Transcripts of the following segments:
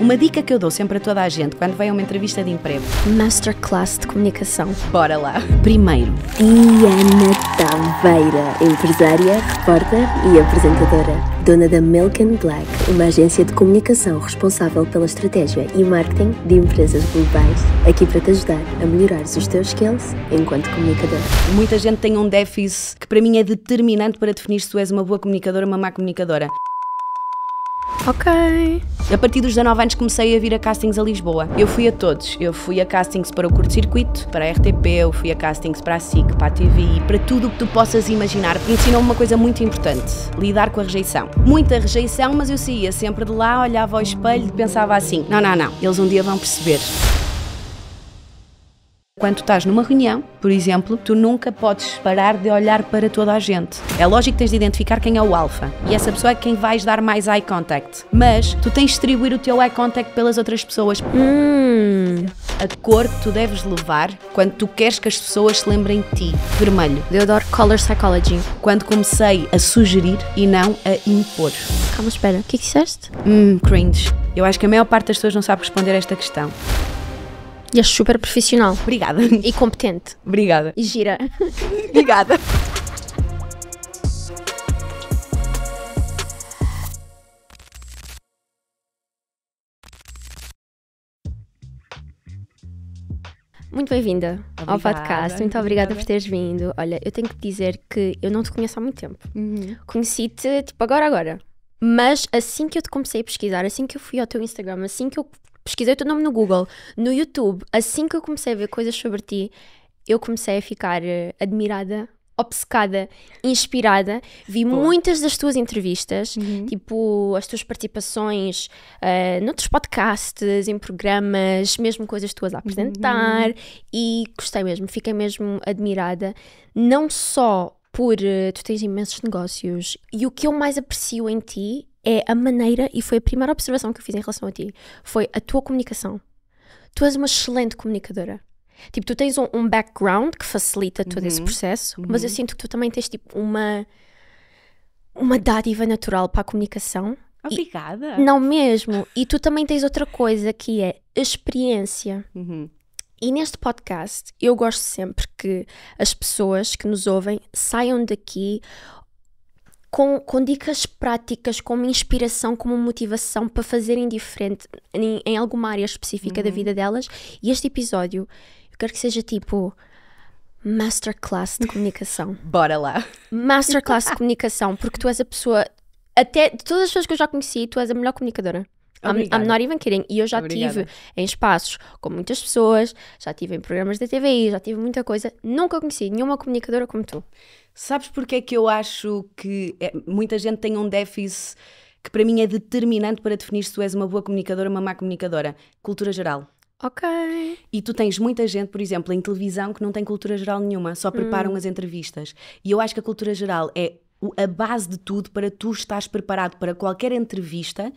Uma dica que eu dou sempre a toda a gente quando vai a uma entrevista de emprego: Masterclass de comunicação. Bora lá! Primeiro, Diana Taveira, empresária, repórter e apresentadora. Dona da Milk and Black, uma agência de comunicação responsável pela estratégia e marketing de empresas globais, aqui para te ajudar a melhorar os teus skills enquanto comunicador. Muita gente tem um déficit que para mim é determinante para definir se tu és uma boa comunicadora ou uma má comunicadora. Ok. A partir dos 19 anos comecei a vir a castings a Lisboa. Eu fui a todos. Eu fui a castings para o curto-circuito, para a RTP, eu fui a castings para a SIC, para a TV, para tudo o que tu possas imaginar. Ensinou-me uma coisa muito importante, lidar com a rejeição. Muita rejeição, mas eu saía sempre de lá, olhava ao espelho e pensava assim, não, não, não, eles um dia vão perceber. Quando estás numa reunião, por exemplo, tu nunca podes parar de olhar para toda a gente. É lógico que tens de identificar quem é o alfa e essa pessoa é quem vais dar mais eye contact. Mas tu tens de distribuir o teu eye contact pelas outras pessoas. Hum. A cor que tu deves levar quando tu queres que as pessoas se lembrem de ti. Vermelho. Eu adoro color psychology. Quando comecei a sugerir e não a impor. Calma, espera. O que é que disseste? Hum, cringe. Eu acho que a maior parte das pessoas não sabe responder a esta questão. E és super profissional. Obrigada. E competente. Obrigada. E gira. Obrigada. Muito bem-vinda ao podcast. Muito obrigada, por teres vindo. Olha, eu tenho que dizer que eu não te conheço há muito tempo. Uhum. Conheci-te, tipo, agora, agora. Mas assim que eu te comecei a pesquisar, assim que eu fui ao teu Instagram, assim que eu pesquisei o teu nome no Google, no YouTube, assim que eu comecei a ver coisas sobre ti, eu comecei a ficar eh, admirada obcecada, inspirada. Vi Boa. muitas das tuas entrevistas, uhum. tipo as tuas participações uh, noutros podcasts, em programas, mesmo coisas tuas a apresentar. Uhum. E gostei mesmo, fiquei mesmo admirada. Não só por eh, tu tens imensos negócios e o que eu mais aprecio em ti é a maneira, e foi a primeira observação que eu fiz em relação a ti, foi a tua comunicação. Tu és uma excelente comunicadora. Tipo, tu tens um, um background que facilita todo uhum. esse processo, uhum. mas eu uhum. sinto que tu também tens tipo uma uma dádiva natural para a comunicação. Obrigada. E, não mesmo. E tu também tens outra coisa que é experiência. Uhum. E neste podcast eu gosto sempre que as pessoas que nos ouvem saiam daqui com, com dicas práticas, como inspiração, como motivação para fazerem diferente em, em alguma área específica uhum. da vida delas. E este episódio, eu quero que seja tipo. Masterclass de comunicação. Bora lá. Masterclass de comunicação, porque tu és a pessoa. Até de todas as pessoas que eu já conheci, tu és a melhor comunicadora. Obrigada. I'm not even kidding. E eu já estive tive em espaços com muitas pessoas, já tive em programas da TVI, já tive muita coisa. Nunca conheci nenhuma comunicadora como tu. Sabes porque é que eu acho que é, muita gente tem um déficit que para mim é determinante para definir se tu és uma boa comunicadora ou uma má comunicadora? Cultura geral. Ok. E tu tens muita gente, por exemplo, em televisão que não tem cultura geral nenhuma, só preparam hum. as entrevistas. E eu acho que a cultura geral é a base de tudo para tu estás preparado para qualquer entrevista,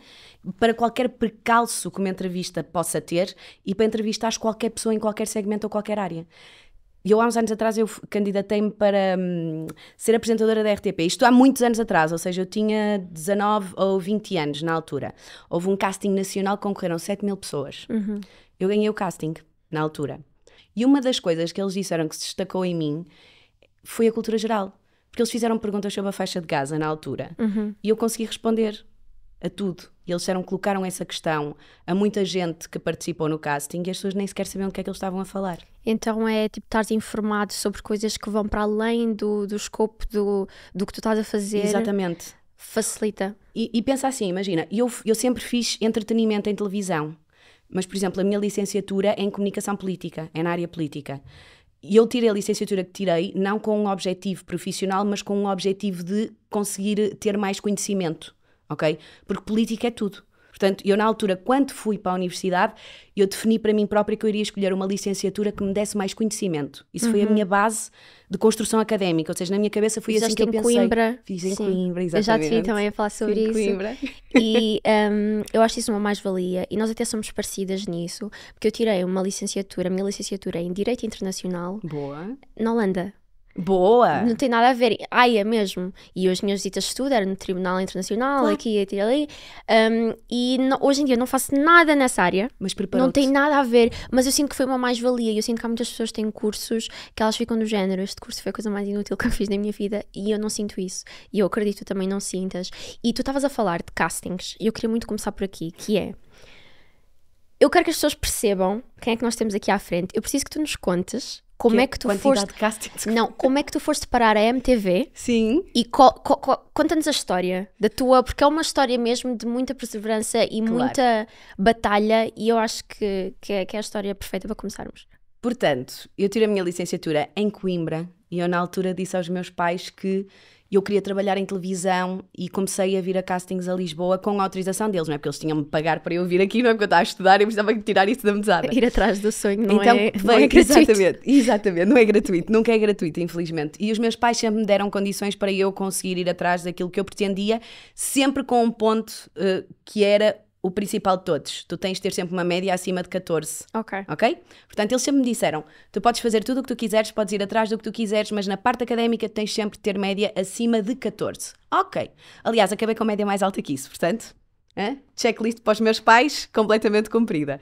para qualquer percalço que uma entrevista possa ter e para entrevistares qualquer pessoa em qualquer segmento ou qualquer área. E eu há uns anos atrás eu candidatei-me para hum, ser apresentadora da RTP. Isto há muitos anos atrás, ou seja, eu tinha 19 ou 20 anos na altura. Houve um casting nacional, que concorreram 7 mil pessoas. Uhum. Eu ganhei o casting na altura. E uma das coisas que eles disseram que se destacou em mim foi a cultura geral. Porque eles fizeram perguntas sobre a faixa de Gaza na altura. Uhum. E eu consegui responder a tudo. E eles disseram, colocaram essa questão a muita gente que participou no casting e as pessoas nem sequer sabiam do que é que eles estavam a falar. Então é tipo estar informado sobre coisas que vão para além do, do escopo do, do que tu estás a fazer. Exatamente. Facilita. E, e pensa assim, imagina, eu, eu sempre fiz entretenimento em televisão, mas por exemplo, a minha licenciatura é em comunicação política, é na área política. E eu tirei a licenciatura que tirei não com um objetivo profissional, mas com um objetivo de conseguir ter mais conhecimento ok? Porque política é tudo. Portanto, eu na altura, quando fui para a universidade, eu defini para mim própria que eu iria escolher uma licenciatura que me desse mais conhecimento. Isso uhum. foi a uhum. minha base de construção académica, ou seja, na minha cabeça foi Fizeste assim que eu pensei. Coimbra. Fiz em Sim. Coimbra, exatamente. Eu já te vi também a falar sobre Sim, isso. Coimbra. E um, eu acho isso uma mais-valia e nós até somos parecidas nisso, porque eu tirei uma licenciatura, a minha licenciatura é em Direito Internacional Boa. na Holanda. Boa! Não tem nada a ver. Ai, é mesmo. E as minhas visitas de estudo eram no Tribunal Internacional, claro. aqui, e ali. Um, e hoje em dia não faço nada nessa área. Mas preparo. Não tem nada a ver. Mas eu sinto que foi uma mais-valia. e Eu sinto que há muitas pessoas que têm cursos que elas ficam do género. Este curso foi a coisa mais inútil que eu fiz na minha vida. E eu não sinto isso. E eu acredito que também não sintas. E tu estavas a falar de castings. E eu queria muito começar por aqui, que é... Eu quero que as pessoas percebam quem é que nós temos aqui à frente. Eu preciso que tu nos contes como que é que tu foste de não como é que tu foste parar a MTV sim e conta-nos a história da tua porque é uma história mesmo de muita perseverança e claro. muita batalha e eu acho que, que é, que é a história perfeita para começarmos portanto eu tirei a minha licenciatura em Coimbra e eu, na altura, disse aos meus pais que eu queria trabalhar em televisão e comecei a vir a castings a Lisboa com a autorização deles, não é? Porque eles tinham-me pagar para eu vir aqui, não é? Porque eu estava a estudar e precisava tirar isso da mesada. Ir atrás do sonho não, então, é, não é, é gratuito. Exatamente, exatamente, não é gratuito, nunca é gratuito, infelizmente. E os meus pais sempre me deram condições para eu conseguir ir atrás daquilo que eu pretendia, sempre com um ponto uh, que era o principal de todos. Tu tens de ter sempre uma média acima de 14. Ok. Ok? Portanto, eles sempre me disseram: tu podes fazer tudo o que tu quiseres, podes ir atrás do que tu quiseres, mas na parte académica tens sempre de ter média acima de 14. Ok. Aliás, acabei com a média mais alta que isso, portanto, hein? checklist para os meus pais, completamente cumprida.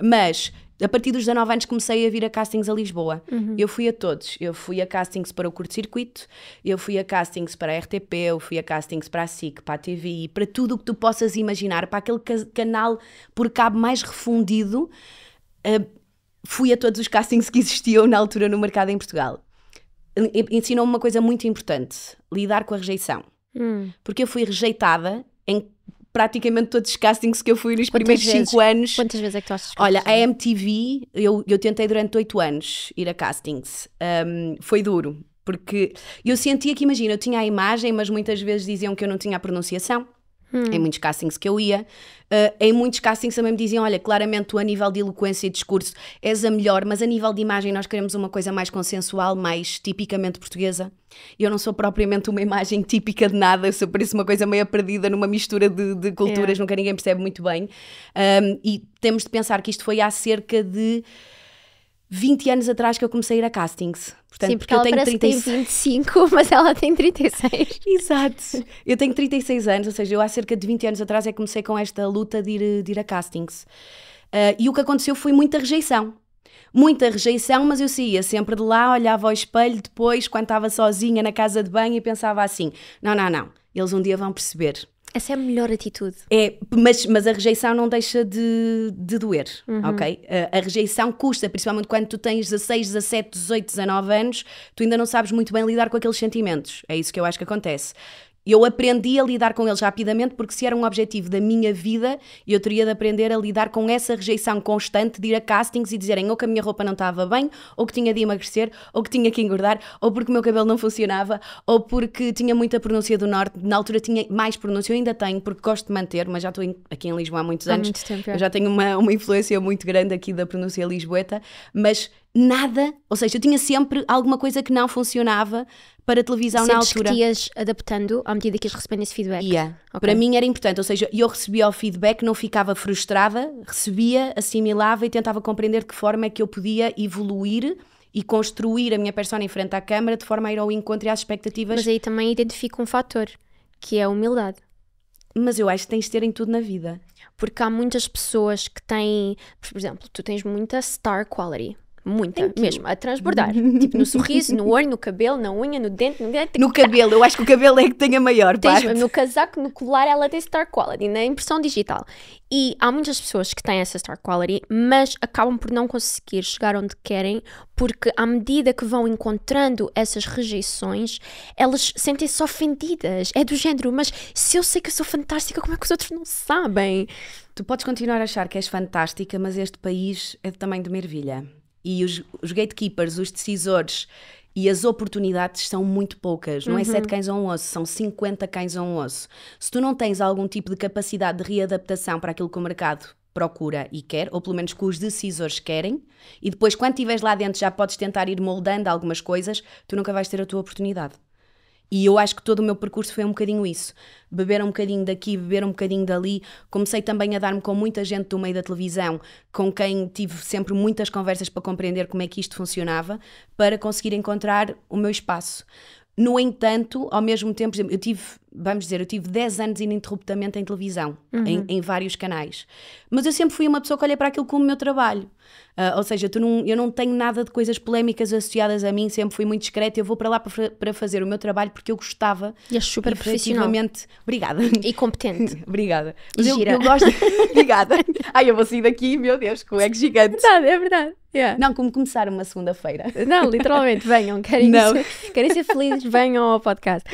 Mas a partir dos 19 anos comecei a vir a castings a Lisboa. Uhum. Eu fui a todos. Eu fui a castings para o curto-circuito, eu fui a castings para a RTP, eu fui a castings para a SIC, para a TVI, para tudo o que tu possas imaginar, para aquele canal por cabo mais refundido. Uh, fui a todos os castings que existiam na altura no mercado em Portugal. Ensinou-me uma coisa muito importante: lidar com a rejeição. Hum. Porque eu fui rejeitada em praticamente todos os castings que eu fui nos Quantas primeiros 5 cinco anos. Quantas vezes é que tu achas? Olha, a MTV, eu, eu tentei durante oito anos ir a castings. Um, foi duro, porque eu sentia que, imagina, eu tinha a imagem, mas muitas vezes diziam que eu não tinha a pronunciação. Hum. Em muitos castings que eu ia, uh, em muitos castings também me diziam: Olha, claramente tu, a nível de eloquência e discurso, és a melhor, mas a nível de imagem, nós queremos uma coisa mais consensual, mais tipicamente portuguesa. Eu não sou propriamente uma imagem típica de nada, eu sou por isso uma coisa meio perdida numa mistura de, de culturas, é. nunca ninguém percebe muito bem. Um, e temos de pensar que isto foi há cerca de 20 anos atrás que eu comecei a ir a castings. Portanto, Sim, porque, porque eu tenho 36... que tem 25, mas ela tem 36. Exato. Eu tenho 36 anos, ou seja, eu há cerca de 20 anos atrás é que comecei com esta luta de ir, de ir a castings. Uh, e o que aconteceu foi muita rejeição. Muita rejeição, mas eu saía sempre de lá, olhava ao espelho depois, quando estava sozinha na casa de banho e pensava assim: não, não, não, eles um dia vão perceber essa é a melhor atitude. É, mas, mas a rejeição não deixa de, de doer, uhum. ok? A, a, rejeição custa, principalmente quando tu tens 16, 17, 18, 19 anos, tu ainda não sabes muito bem lidar com aqueles sentimentos. É isso que eu acho que acontece eu aprendi a lidar com eles rapidamente, porque se era um objetivo da minha vida, eu teria de aprender a lidar com essa rejeição constante de ir a castings e dizerem ou que a minha roupa não estava bem, ou que tinha de emagrecer, ou que tinha que engordar, ou porque o meu cabelo não funcionava, ou porque tinha muita pronúncia do norte. Na altura tinha mais pronúncia, eu ainda tenho, porque gosto de manter, mas já estou aqui em Lisboa há muitos anos. Há muito tempo, é. Eu já tenho uma, uma influência muito grande aqui da pronúncia lisboeta, mas nada, ou seja, eu tinha sempre alguma coisa que não funcionava para televisão Sentes na altura. que ias adaptando à medida que ias recebendo esse feedback? Yeah. Okay. Para mim era importante, ou seja, eu recebia o feedback, não ficava frustrada, recebia, assimilava e tentava compreender de que forma é que eu podia evoluir e construir a minha persona em frente à câmara de forma a ir ao encontro e às expectativas. Mas aí também identifico um fator, que é a humildade. Mas eu acho que tens de ter em tudo na vida. Porque há muitas pessoas que têm, por exemplo, tu tens muita star quality, Muita, Thank mesmo, you. a transbordar. tipo, no sorriso, no olho, no cabelo, na unha, no dente, no No cabelo, eu acho que o cabelo é que tem a maior Tens, parte. No casaco, no colar, ela tem star quality, na impressão digital. E há muitas pessoas que têm essa star quality, mas acabam por não conseguir chegar onde querem, porque à medida que vão encontrando essas rejeições, elas sentem-se ofendidas. É do género, mas se eu sei que eu sou fantástica, como é que os outros não sabem? Tu podes continuar a achar que és fantástica, mas este país é também de uma e os, os gatekeepers, os decisores e as oportunidades são muito poucas. Não é uhum. é sete cães a um osso, são 50 cães a um osso. Se tu não tens algum tipo de capacidade de readaptação para aquilo que o mercado procura e quer, ou pelo menos que os decisores querem, e depois quando estiveres lá dentro já podes tentar ir moldando algumas coisas, tu nunca vais ter a tua oportunidade. E eu acho que todo o meu percurso foi um bocadinho isso. Beber um bocadinho daqui, beber um bocadinho dali. Comecei também a dar-me com muita gente do meio da televisão, com quem tive sempre muitas conversas para compreender como é que isto funcionava, para conseguir encontrar o meu espaço. No entanto, ao mesmo tempo, eu tive vamos dizer, eu tive 10 anos ininterruptamente em televisão, uhum. em, em, vários canais. Mas eu sempre fui uma pessoa que olha para aquilo como o meu trabalho. Uh, ou seja, não, eu não tenho nada de coisas polémicas associadas a mim, sempre fui muito discreta. Eu vou para lá para, para fazer o meu trabalho porque eu gostava. E és super profissional. Obrigada. E competente. Obrigada. Mas eu, eu, gosto. Obrigada. Ai, eu vou sair daqui, meu Deus, com é gigante. É verdade, é verdade. Yeah. Não, como começar uma segunda-feira. Não, literalmente, venham, querem, Ser, querem ser felizes, venham ao podcast.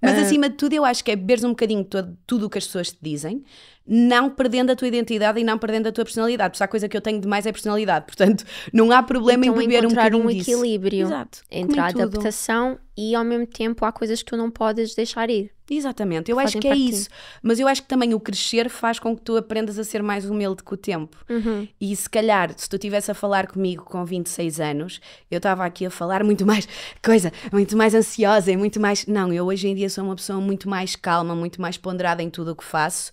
Mas uh... acima de tudo, eu acho que é beberes um bocadinho todo, tudo o que as pessoas te dizem, não perdendo a tua identidade e não perdendo a tua personalidade. Porque a coisa que eu tenho de mais é personalidade. Portanto, não há problema então, em beber um bocadinho um equilíbrio disso. Exato, entre a tudo. adaptação e ao mesmo tempo há coisas que tu não podes deixar ir. Exatamente, eu acho que é isso. Mas eu acho que também o crescer faz com que tu aprendas a ser mais humilde com o tempo. Uhum. E se calhar, se tu estivesse a falar comigo com 26 anos, eu estava aqui a falar muito mais coisa, muito mais ansiosa e muito mais. Não, eu hoje em dia sou uma pessoa muito mais calma, muito mais ponderada em tudo o que faço.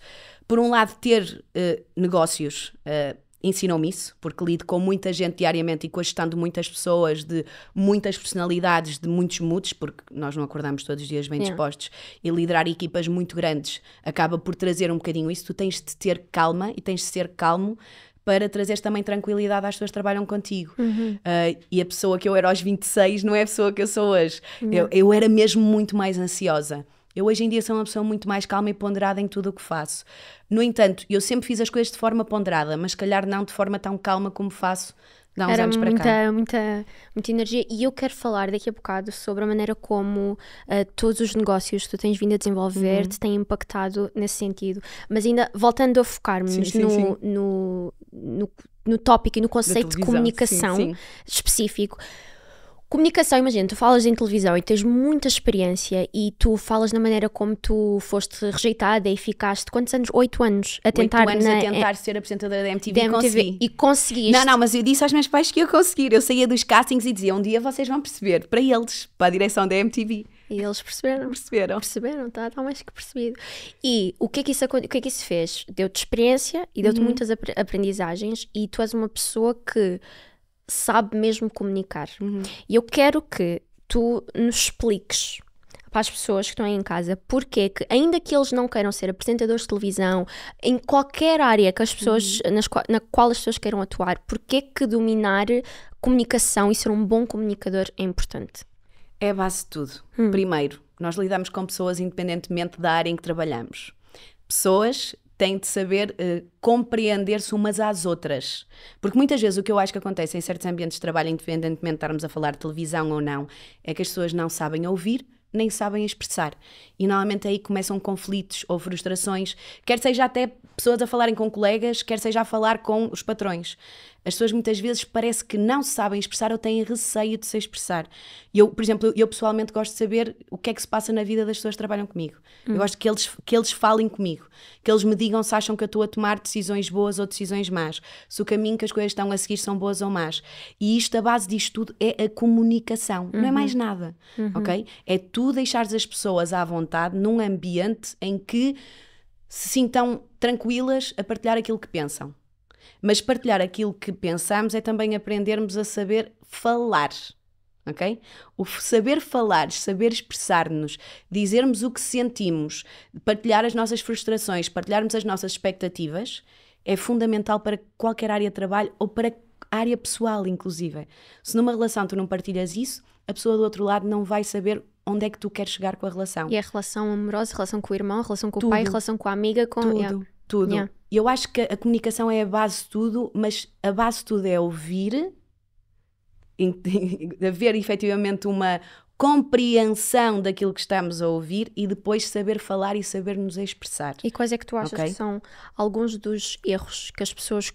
Por um lado, ter uh, negócios. Uh, ensinou-me isso, porque lido com muita gente diariamente e com a gestão de muitas pessoas, de muitas personalidades, de muitos mudos, porque nós não acordamos todos os dias bem dispostos, e liderar equipas muito grandes acaba por trazer um bocadinho isso. Tu tens de ter calma e tens de ser calmo para trazer também tranquilidade às pessoas que trabalham contigo. Uhum. Uh, e a pessoa que eu era aos 26 não é a pessoa que eu sou hoje. Uhum. Eu, eu era mesmo muito mais ansiosa. Eu hoje em dia sou uma pessoa muito mais calma e ponderada em tudo o que faço. No entanto, eu sempre fiz as coisas de forma ponderada, mas se calhar não de forma tão calma como faço há uns Era anos para muita, cá. Muita, muita energia. E eu quero falar daqui a bocado sobre a maneira como uh, todos os negócios que tu tens vindo a desenvolver uhum. te têm impactado nesse sentido. Mas ainda voltando a focarmos no, sim. no, no, no tópico e no conceito de comunicação sim, sim. específico. Comunicação, imagina, tu falas em televisão e tens muita experiência e tu falas na maneira como tu foste rejeitada e ficaste quantos anos? Oito anos a tentar. Oito anos na, a tentar é, ser apresentadora da MTV, da MTV consegui. e conseguiste. Não, não, mas eu disse aos meus pais que ia conseguir. Eu saía dos castings e dizia: um dia vocês vão perceber, para eles, para a direção da MTV. E eles perceberam. Perceberam. Perceberam, está tá mais que percebido. E o que é que isso, o que é que isso fez? Deu-te experiência e deu-te uhum. muitas aprendizagens e tu és uma pessoa que sabe mesmo comunicar. Uhum. E eu quero que tu nos expliques para as pessoas que estão aí em casa porque é que, ainda que eles não queiram ser apresentadores de televisão, em qualquer área que as pessoas, uhum. nas, na qual as pessoas queiram atuar, porque é que dominar comunicação e ser um bom comunicador é importante? É a base de tudo. Hum. Primeiro, nós lidamos com pessoas independentemente da área em que trabalhamos. Pessoas têm de saber uh, compreender-se umas às outras. Porque muitas vezes o que eu acho que acontece em certos ambientes de trabalho, independentemente de estarmos a falar de televisão ou não, é que as pessoas não sabem ouvir, nem sabem expressar. E normalmente aí começam conflitos ou frustrações, quer seja até pessoas a falarem com colegas, quer seja a falar com os patrões. As pessoas muitas vezes parece que não sabem expressar ou têm receio de se expressar. Eu, por exemplo, eu pessoalmente gosto de saber o que é que se passa na vida das pessoas que trabalham comigo. Hum. Eu gosto que eles, que eles falem comigo, que eles me digam se acham que eu estou a tomar decisões boas ou decisões más, se o caminho que as coisas estão a seguir são boas ou más. E isto, a base disto tudo, é a comunicação, uhum. não é uhum. mais nada, uhum. ok? É tu deixares as pessoas à vontade num ambiente em que se sintam tranquilas a partilhar aquilo que pensam. Mas partilhar aquilo que pensamos é também aprendermos a saber falar. ok? O saber falar, saber expressar-nos, dizermos o que sentimos, partilhar as nossas frustrações, partilharmos as nossas expectativas, é fundamental para qualquer área de trabalho ou para área pessoal, inclusive. Se numa relação tu não partilhas isso, a pessoa do outro lado não vai saber onde é que tu queres chegar com a relação. E a relação amorosa, a relação com o irmão, a relação com tudo, o pai, a relação com a amiga, com tudo. Yeah. Tudo. Yeah. Eu acho que a comunicação é a base de tudo, mas a base de tudo é ouvir, haver efetivamente uma compreensão daquilo que estamos a ouvir e depois saber falar e saber nos expressar. E quais é que tu achas okay? que são alguns dos erros que as pessoas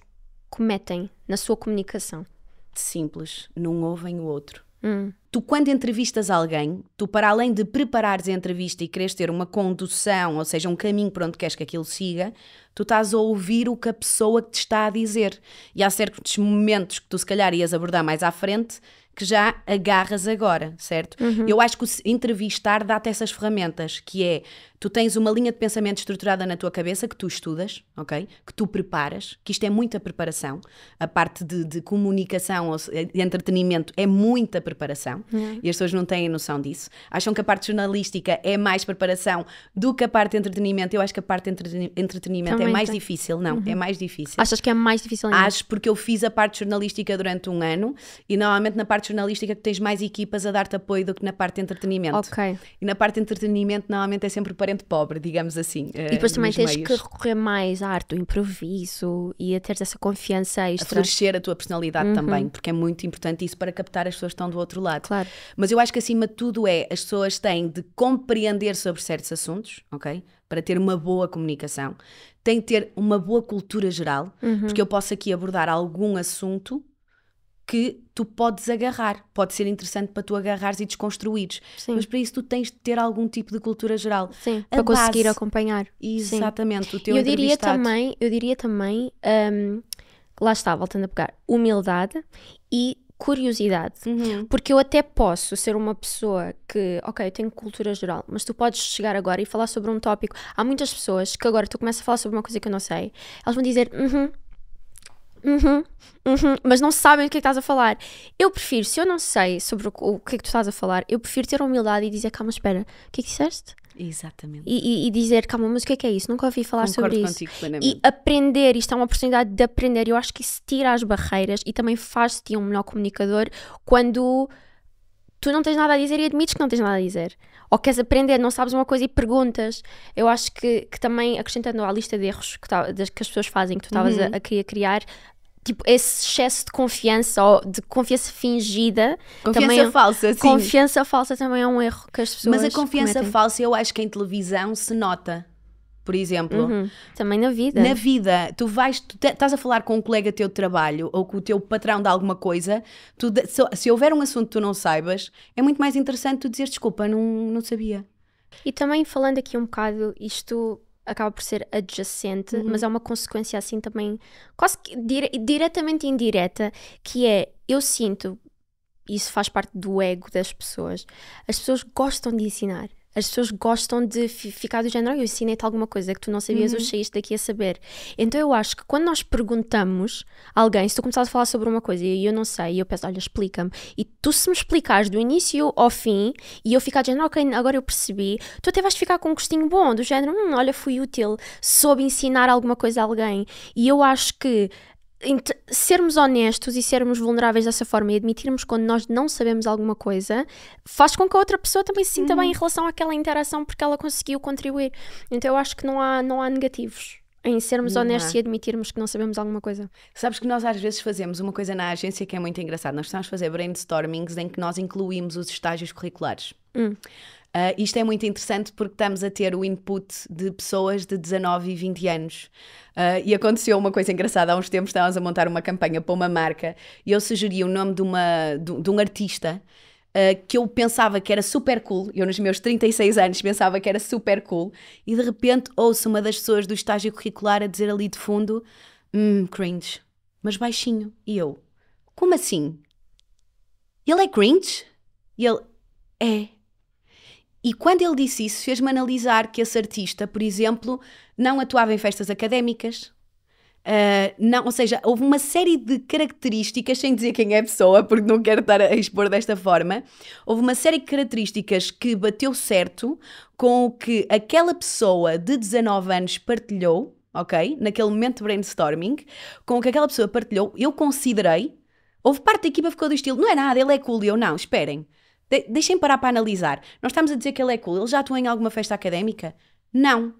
cometem na sua comunicação? Simples, não ouvem o outro. Hum. Tu, quando entrevistas alguém, tu, para além de preparares a entrevista e queres ter uma condução, ou seja, um caminho para onde queres que aquilo siga, tu estás a ouvir o que a pessoa te está a dizer. E há certos momentos que tu, se calhar, ias abordar mais à frente que já agarras agora, certo? Uhum. Eu acho que entrevistar dá-te essas ferramentas, que é Tu tens uma linha de pensamento estruturada na tua cabeça que tu estudas, ok? Que tu preparas, que isto é muita preparação. A parte de, de comunicação ou de eh, entretenimento é muita preparação uhum. e as pessoas não têm noção disso. Acham que a parte jornalística é mais preparação do que a parte de entretenimento. Eu acho que a parte de entretenimento é Também é mais difícil, não? É uhum. É mais difícil. Achas que é mais difícil ainda? Acho porque eu fiz a parte jornalística durante um ano e normalmente na parte jornalística tu tens mais equipas a dar-te apoio do que na parte de entretenimento. Ok. E na parte de entretenimento normalmente é sempre para aparente pobre, digamos assim. E eh, depois também tens meios. que recorrer mais à arte ao improviso e a teres essa confiança extra. A florescer a tua personalidade uhum. também, porque é muito importante isso para captar as pessoas que estão do outro lado. Claro. Mas eu acho que acima de tudo é, as pessoas têm de compreender sobre certos assuntos, ok? Para ter uma boa comunicação, têm de ter uma boa cultura geral, uhum. porque eu posso aqui abordar algum assunto que tu podes agarrar. Pode ser interessante para tu agarrares e desconstruires. Sim. Mas para isso tu tens de ter algum tipo de cultura geral. Sim, a para base... conseguir acompanhar. Exatamente, Sim. o teu eu diria também Eu diria também, um, lá está, voltando a pegar, humildade e curiosidade. Uhum. Porque eu até posso ser uma pessoa que, ok, eu tenho cultura geral, mas tu podes chegar agora e falar sobre um tópico. Há muitas pessoas que agora tu começas a falar sobre uma coisa que eu não sei, elas vão dizer, uhum, -huh, Uhum, uhum, mas não sabem do que é que estás a falar. Eu prefiro, se eu não sei sobre o, o que é que tu estás a falar, eu prefiro ter a humildade e dizer, calma, espera, o que é que disseste? Exatamente. E, e, e dizer, calma, mas o que é que é isso? Nunca ouvi falar Concordo sobre contigo isso. Plenamente. E aprender, isto é uma oportunidade de aprender. Eu acho que isso tira as barreiras e também faz-se de um melhor comunicador quando tu não tens nada a dizer e admites que não tens nada a dizer. Ou queres aprender, não sabes uma coisa e perguntas. Eu acho que, que também, acrescentando à lista de erros que, tá, das, que as pessoas fazem, que tu estavas uhum. a, a querer criar, tipo, esse excesso de confiança ou de confiança fingida. Confiança também, é falsa, sim. Confiança falsa também é um erro que as pessoas. Mas a confiança cometem. falsa eu acho que em televisão se nota por exemplo. Uhum. Também na vida. Na vida, tu vais, tu estás a falar com um colega teu de trabalho ou com o teu patrão de alguma coisa, tu, se, se, houver um assunto que tu não saibas, é muito mais interessante tu dizer desculpa, não, não sabia. E também falando aqui um bocado, isto acaba por ser adjacente, uhum. mas é uma consequência assim também, quase que dire, diretamente indireta, que é eu sinto isso faz parte do ego das pessoas. As pessoas gostam de ensinar. As pessoas gostam de ficar do género, eu ensinei-te alguma coisa que tu não sabias, uhum. ou saíste daqui a saber. Então eu acho que quando nós perguntamos a alguém, se tu começares a falar sobre uma coisa e eu não sei, e eu peço, olha, explica-me, e tu se me explicares do início ao fim, e eu ficar do género, ok, agora eu percebi, tu até vais ficar com um gostinho bom, do género, hum, olha, fui útil, soube ensinar alguma coisa a alguém. E eu acho que sermos honestos e sermos vulneráveis dessa forma e admitirmos quando nós não sabemos alguma coisa faz com que a outra pessoa também se sinta bem em uhum. relação àquela interação porque ela conseguiu contribuir. Então eu acho que não há, não há negativos em sermos não honestos e admitirmos que não sabemos alguma coisa. Sabes que nós às vezes fazemos uma coisa na agência que é muito engraçada. Nós estamos a fazer brainstormings em que nós incluímos os estágios curriculares. Hum. Uh, isto é muito interessante porque estamos a ter o input de pessoas de 19 e 20 anos. Uh, e aconteceu uma coisa engraçada, há uns tempos estávamos a montar uma campanha para uma marca e eu sugeri o nome de, uma, de, de um artista uh, que eu pensava que era super cool, eu nos meus 36 anos pensava que era super cool, e de repente ouço uma das pessoas do estágio curricular a dizer ali de fundo: hum, cringe, mas baixinho. E eu: como assim? Ele é cringe? E ele: é. E quando ele disse isso, fez-me analisar que esse artista, por exemplo, não atuava em festas académicas. Uh, não, ou seja, houve uma série de características, sem dizer quem é a pessoa, porque não quero estar a expor desta forma, houve uma série de características que bateu certo com o que aquela pessoa de 19 anos partilhou, ok? Naquele momento de brainstorming, com o que aquela pessoa partilhou, eu considerei, houve parte da equipa que ficou do estilo, não é nada, ele é cool, eu não, esperem. De deixem parar para analisar. Nós estamos a dizer que ele é cool. Ele já atua em alguma festa académica? Não.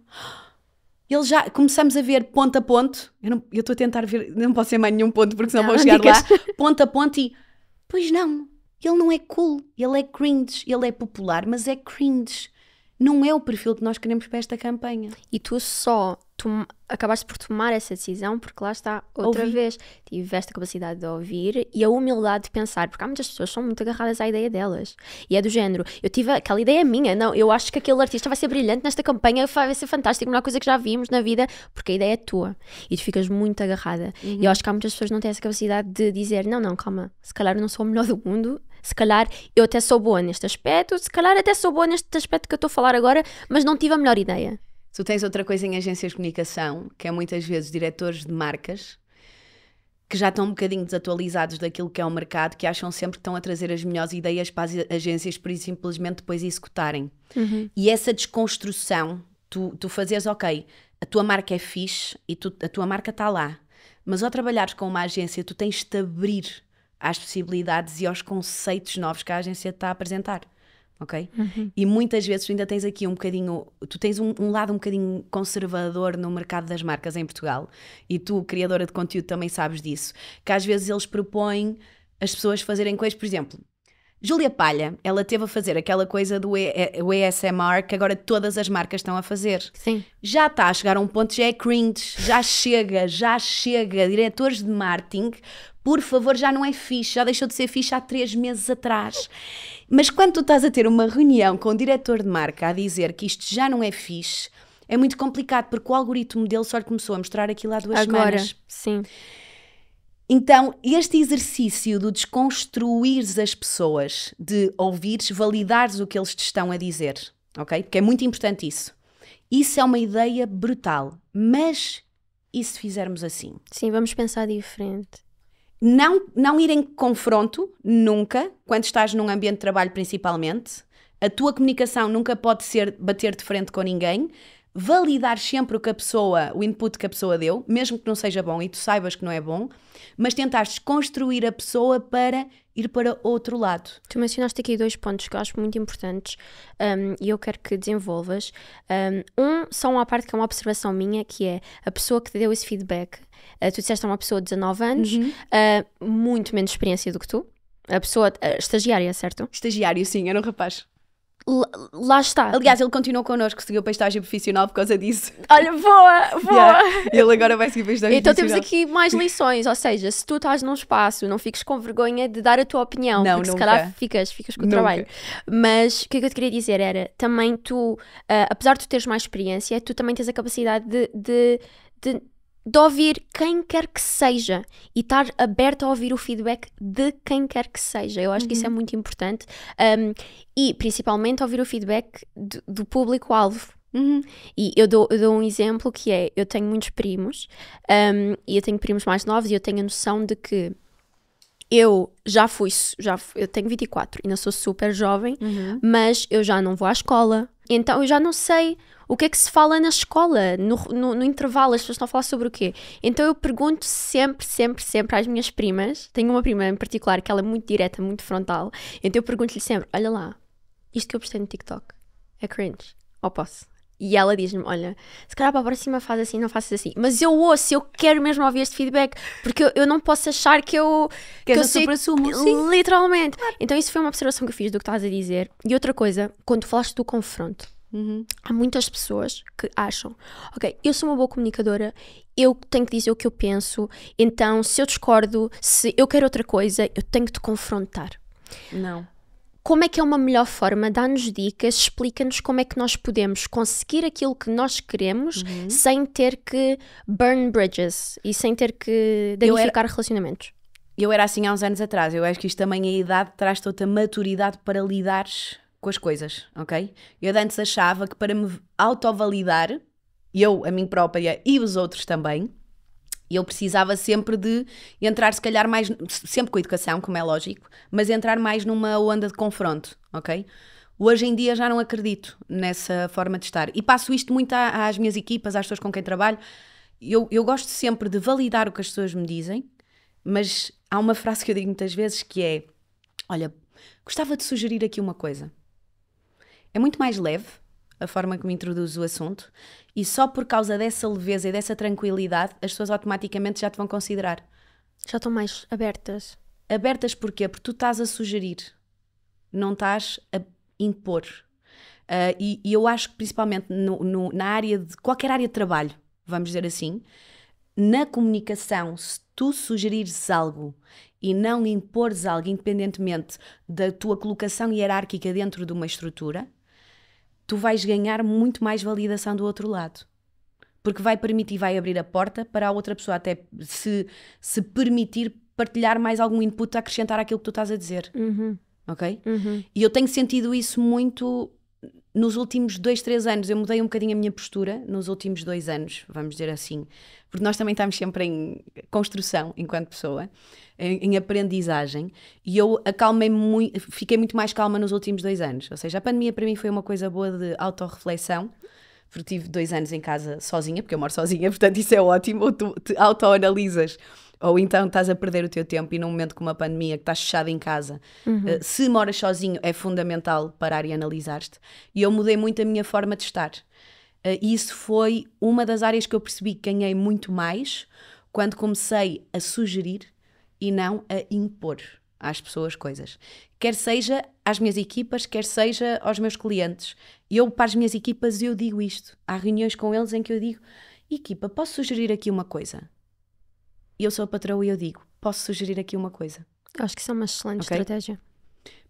Ele já começamos a ver ponto a ponto. Eu estou a tentar ver, não posso ser mais nenhum ponto porque senão não, vou chegar dicas. lá. Ponto a ponto e pois não. Ele não é cool, ele é cringe, ele é popular, mas é cringe não é o perfil que nós queremos para esta campanha. E tu só tu, acabaste por tomar essa decisão porque lá está, outra Ouvi. vez, tiveste a capacidade de ouvir e a humildade de pensar, porque há muitas pessoas que são muito agarradas à ideia delas. E é do género, eu tive aquela ideia minha, não, eu acho que aquele artista vai ser brilhante nesta campanha, vai ser fantástico, a melhor coisa que já vimos na vida, porque a ideia é tua. E tu ficas muito agarrada. Uhum. E eu acho que há muitas pessoas que não têm essa capacidade de dizer, não, não, calma, se calhar eu não sou o melhor do mundo, se calhar eu até sou boa neste aspecto, se calhar até sou boa neste aspecto que eu estou a falar agora, mas não tive a melhor ideia. Tu tens outra coisa em agências de comunicação, que é muitas vezes diretores de marcas que já estão um bocadinho desatualizados daquilo que é o mercado, que acham sempre que estão a trazer as melhores ideias para as agências por simplesmente depois executarem. Uhum. E essa desconstrução, tu, tu fazes, ok, a tua marca é fixe e tu, a tua marca está lá, mas ao trabalhares com uma agência, tu tens de abrir às possibilidades e aos conceitos novos que a agência está a apresentar. Ok? Uhum. E muitas vezes tu ainda tens aqui um bocadinho, tu tens um, um, lado um bocadinho conservador no mercado das marcas em Portugal, e tu, criadora de conteúdo, também sabes disso, que às vezes eles propõem as pessoas fazerem coisas, por exemplo, Júlia Palha, ela teve a fazer aquela coisa do ESMR é, que agora todas as marcas estão a fazer. Sim. Já está a chegar a um ponto, já é cringe, já chega, já chega. Diretores de marketing, por favor, já não é fixe, já deixou de ser fixe há três meses atrás. Mas quando tu estás a ter uma reunião com o diretor de marca a dizer que isto já não é fixe, é muito complicado porque o algoritmo dele só lhe começou a mostrar aquilo há duas agora, semanas. Agora, sim. Então, este exercício do desconstruir as pessoas, de ouvires, validares o que eles te estão a dizer, ok? Porque é muito importante isso. Isso é uma ideia brutal, mas e se fizermos assim? Sim, vamos pensar diferente. Não, não ir em confronto, nunca, quando estás num ambiente de trabalho principalmente. A tua comunicação nunca pode ser bater de frente com ninguém, validar sempre o que a pessoa, o input que a pessoa deu, mesmo que não seja bom e tu saibas que não é bom, mas tentar desconstruir a pessoa para ir para outro lado. Tu mencionaste aqui dois pontos que eu acho muito importantes um, e eu quero que desenvolvas. Um, só uma parte que é uma observação minha, que é a pessoa que te deu esse feedback. Uh, tu disseste é uma pessoa de 19 anos, uhum. uh, muito menos experiência do que tu. A pessoa, estagiária, certo? Estagiário, sim, era um rapaz lá está. Aliás, ele continuou connosco, seguiu para a estágio profissional por causa disso. Olha, boa, boa! Yeah. Ele agora vai seguir para a estágio então profissional. Então temos aqui mais lições, ou seja, se tu estás num espaço, não fiques com vergonha de dar a tua opinião, não, porque nunca. se calhar ficas, ficas com o nunca. trabalho. Mas o que, é que eu te queria dizer era, também tu, uh, apesar de tu teres mais experiência, tu também tens a capacidade de, de, de de ouvir quem quer que seja e estar aberto a ouvir o feedback de quem quer que seja. Eu acho uhum. que isso é uhum. muito importante. Um, e principalmente ouvir o feedback do, do público-alvo. Uhum. E eu dou, eu dou, um exemplo que é: eu tenho muitos primos um, e eu tenho primos mais novos e eu tenho a noção de que eu já fui, já fui, eu tenho 24, ainda sou super jovem, uhum. mas eu já não vou à escola, então eu já não sei o que é que se fala na escola, no, no, no intervalo, as pessoas estão a falar sobre o quê? Então eu pergunto sempre, sempre, sempre às minhas primas, tenho uma prima em particular que ela é muito direta, muito frontal, então eu pergunto-lhe sempre, olha lá, isto que eu postei no TikTok é cringe, ou posso? E ela diz-me: Olha, se calhar para a próxima faz assim, não faças assim. Mas eu ouço, eu quero mesmo ouvir este feedback, porque eu, eu não posso achar que eu. Que, que eu sei, assumo, Literalmente. Então, isso foi uma observação que eu fiz do que estás a dizer. E outra coisa, quando falaste do confronto, Uhum. Há muitas pessoas que acham, ok, eu sou uma boa comunicadora, eu tenho que dizer o que eu penso, então se eu discordo, se eu quero outra coisa, eu tenho que te confrontar. Não. Como é que é uma melhor forma? Dá-nos dicas, explica-nos como é que nós podemos conseguir aquilo que nós queremos uhum. sem ter que burn bridges e sem ter que danificar era... relacionamentos. Eu era assim há uns anos atrás, eu acho que isto também é a idade traz-te outra maturidade para lidares com as coisas, ok? Eu antes achava que para me autovalidar, eu, a mim própria e os outros também, eu precisava sempre de entrar, se calhar, mais. sempre com educação, como é lógico, mas entrar mais numa onda de confronto, ok? Hoje em dia já não acredito nessa forma de estar. E passo isto muito às minhas equipas, às pessoas com quem trabalho. Eu, eu gosto sempre de validar o que as pessoas me dizem, mas há uma frase que eu digo muitas vezes que é: Olha, gostava de sugerir aqui uma coisa. É muito mais leve a forma como introduz o assunto e só por causa dessa leveza e dessa tranquilidade as pessoas automaticamente já te vão considerar. Já estão mais abertas. Abertas porquê? Porque tu estás a sugerir, não estás a impor. Uh, e, e, eu acho que principalmente no, no, na área de qualquer área de trabalho, vamos dizer assim, na comunicação, se tu sugerires algo e não impores algo, independentemente da tua colocação hierárquica dentro de uma estrutura, tu vais ganhar muito mais validação do outro lado. Porque vai permitir, vai abrir a porta para a outra pessoa até se, se permitir partilhar mais algum input a acrescentar aquilo que tu estás a dizer. Uhum. Ok? Uhum. E eu tenho sentido isso muito nos últimos dois, três anos eu mudei um bocadinho a minha postura, nos últimos dois anos, vamos dizer assim, porque nós também estamos sempre em construção enquanto pessoa, em, em aprendizagem, e eu acalmei muito, fiquei muito mais calma nos últimos dois anos. Ou seja, a pandemia para mim foi uma coisa boa de autorreflexão, porque tive dois anos em casa sozinha, porque eu moro sozinha, portanto isso é ótimo, ou tu te autoanalisas analisas ou então estás a perder o teu tempo e num momento como a pandemia, que estás fechado em casa, uhum. uh, se moras sozinho, é fundamental parar e analisar-te. E eu mudei muito a minha forma de estar. Uh, e isso foi uma das áreas que eu percebi que ganhei muito mais quando comecei a sugerir e não a impor às pessoas coisas. Quer seja às minhas equipas, quer seja aos meus clientes. Eu, para as minhas equipas, eu digo isto. Há reuniões com eles em que eu digo, equipa, posso sugerir aqui uma coisa? eu sou a patroa e eu digo: posso sugerir aqui uma coisa? Eu acho que isso é uma excelente okay? estratégia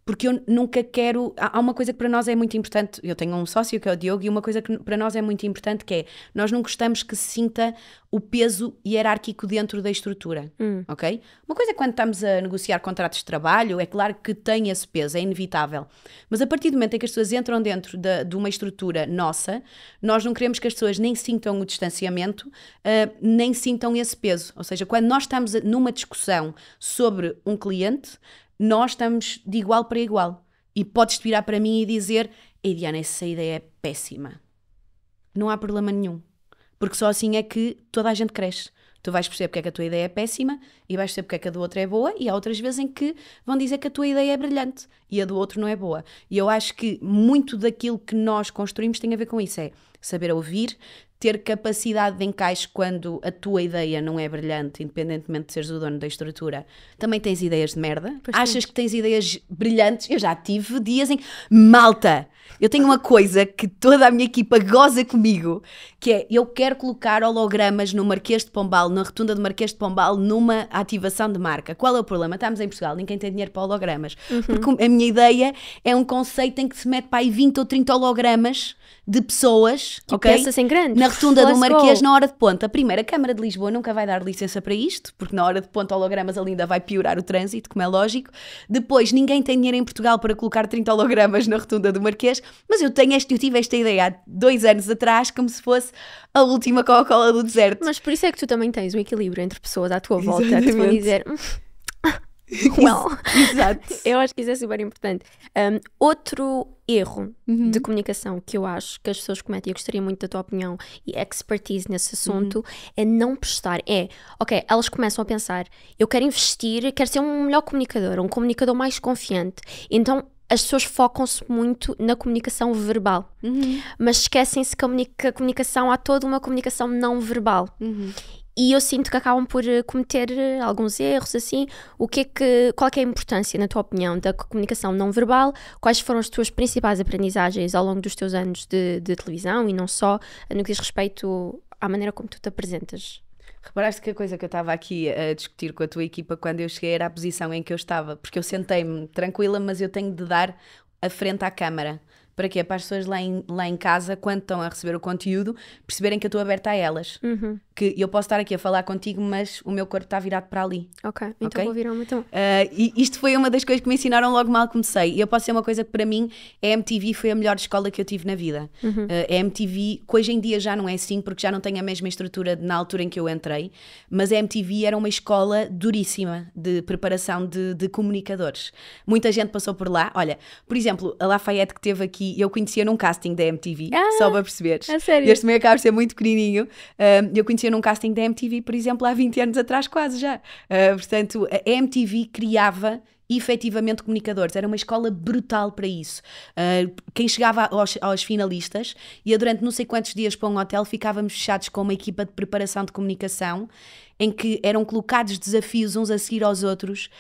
porque eu nunca quero. Há uma coisa que para nós é muito importante. Eu tenho um sócio que é o Diogo, e uma coisa que para nós é muito importante que é nós não gostamos que se sinta o peso hierárquico dentro da estrutura. Hum. Ok? Uma coisa é quando estamos a negociar contratos de trabalho, é claro que tem esse peso, é inevitável. Mas a partir do momento em que as pessoas entram dentro de, de uma estrutura nossa, nós não queremos que as pessoas nem sintam o distanciamento, uh, nem sintam esse peso. Ou seja, quando nós estamos numa discussão sobre um cliente nós estamos de igual para igual. E podes-te virar para mim e dizer: Ei, Diana, essa ideia é péssima. Não há problema nenhum. Porque só assim é que toda a gente cresce. Tu vais perceber porque é que a tua ideia é péssima e vais perceber porque é que a do outro é boa, e há outras vezes em que vão dizer que a tua ideia é brilhante e a do outro não é boa. E eu acho que muito daquilo que nós construímos tem a ver com isso: é saber ouvir, ter capacidade de encaixe quando a tua ideia não é brilhante, independentemente de seres o dono da estrutura. Também tens ideias de merda? Pois Achas que tens ideias brilhantes? Eu já tive dias em. Malta! Eu tenho uma coisa que toda a minha equipa goza comigo, que é eu quero colocar hologramas no Marquês de Pombal, na rotunda do Marquês de Pombal, numa ativação de marca. Qual é o problema? Estamos em Portugal, ninguém tem dinheiro para hologramas. Uhum. Porque a minha ideia é um conceito em que se mete para aí 20 ou 30 hologramas de pessoas, e ok? Peças em grande na rotunda do Marquês, go. na hora de ponta. A primeira Câmara de Lisboa nunca vai dar licença para isto, porque na hora de ponta hologramas ali ainda vai piorar o trânsito, como é lógico. Depois, ninguém tem dinheiro em Portugal para colocar 30 hologramas na rotunda do Marquês, mas eu tenho este, eu tive esta ideia há dois anos atrás, como se fosse a última Coca-Cola do deserto. Mas por isso é que tu também tens um equilíbrio entre pessoas à tua volta Exatamente. que vão dizer. Hum, well, Exato. eu acho que isso é super importante. Um, outro erro uhum. de comunicação que eu acho que as pessoas cometem, eu gostaria muito da tua opinião e expertise nesse uhum. assunto, uhum. é não prestar. É, ok, elas começam a pensar, eu quero investir, quero ser um melhor comunicador, um comunicador mais confiante. Então as pessoas focam-se muito na comunicação verbal, uhum. mas esquecem-se que a comunicação há toda uma comunicação não verbal. Uhum e eu sinto que acabam por eh, cometer eh, alguns erros assim. O que é que, qual é a importância, na tua opinião, da comunicação não verbal? Quais foram as tuas principais aprendizagens ao longo dos teus anos de, de televisão e não só no que diz respeito à maneira como tu te apresentas? Reparaste que a coisa que eu estava aqui a discutir com a tua equipa quando eu cheguei era a posição em que eu estava, porque eu sentei-me tranquila, mas eu tenho de dar a frente à câmara. Para quê? Para as pessoas lá em, lá em casa, quando estão a receber o conteúdo, perceberem que eu estou aberta a elas. Uhum que eu posso estar aqui a falar contigo, mas o meu corpo está virado para ali. Ok, então okay? vou virar muito. Então. Uh, e isto foi uma das coisas que me ensinaram logo mal comecei. E eu posso dizer uma coisa que para mim a MTV foi a melhor escola que eu tive na vida. Uhum. Uh, a MTV, que hoje em dia já não é assim, porque já não tem a mesma estrutura na altura em que eu entrei, mas a MTV era uma escola duríssima de preparação de, de comunicadores. Muita gente passou por lá. Olha, por exemplo, a Lafayette que teve aqui, eu conhecia num casting da MTV, ah, só para perceberes. A sério? Este meio acaba de ser muito pequenininho. Uh, eu conhecia apareceu num casting da MTV, por exemplo, há 20 anos atrás, quase já. Uh, portanto, a MTV criava efetivamente comunicadores. Era uma escola brutal para isso. Uh, quem chegava aos, aos, finalistas ia durante não sei quantos dias para um hotel, ficávamos fechados com uma equipa de preparação de comunicação em que eram colocados desafios uns a seguir aos outros.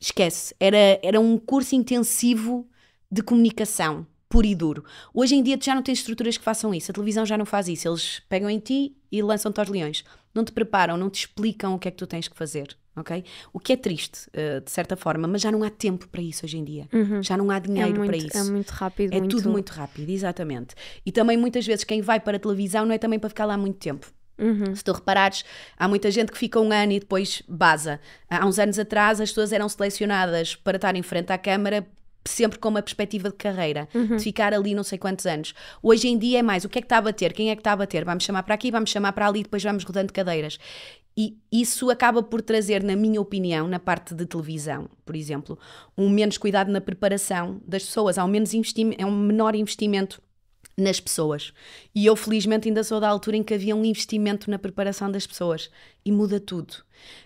Esquece, era, era um curso intensivo de comunicação. Puro e duro. Hoje em dia tu já não tens estruturas que façam isso, a televisão já não faz isso. Eles pegam em ti e lançam-te aos leões. Não te preparam, não te explicam o que é que tu tens que fazer. ok O que é triste, uh, de certa forma, mas já não há tempo para isso hoje em dia. Uhum. Já não há dinheiro é muito, para é isso. É muito rápido. É muito... tudo muito rápido, exatamente. E também muitas vezes quem vai para a televisão não é também para ficar lá muito tempo. Uhum. Se tu reparares, há muita gente que fica um ano e depois baza. Há uns anos atrás as pessoas eram selecionadas para estar em frente à câmara sempre com uma perspectiva de carreira, uhum. de ficar ali não sei quantos anos. Hoje em dia é mais o que é que está a bater, quem é que está a bater, vamos chamar para aqui, vamos chamar para ali, depois vamos rodando cadeiras. E isso acaba por trazer, na minha opinião, na parte de televisão, por exemplo, um menos cuidado na preparação das pessoas, há um, menos é um menor investimento nas pessoas. E eu, felizmente, ainda sou da altura em que havia um investimento na preparação das pessoas e muda tudo.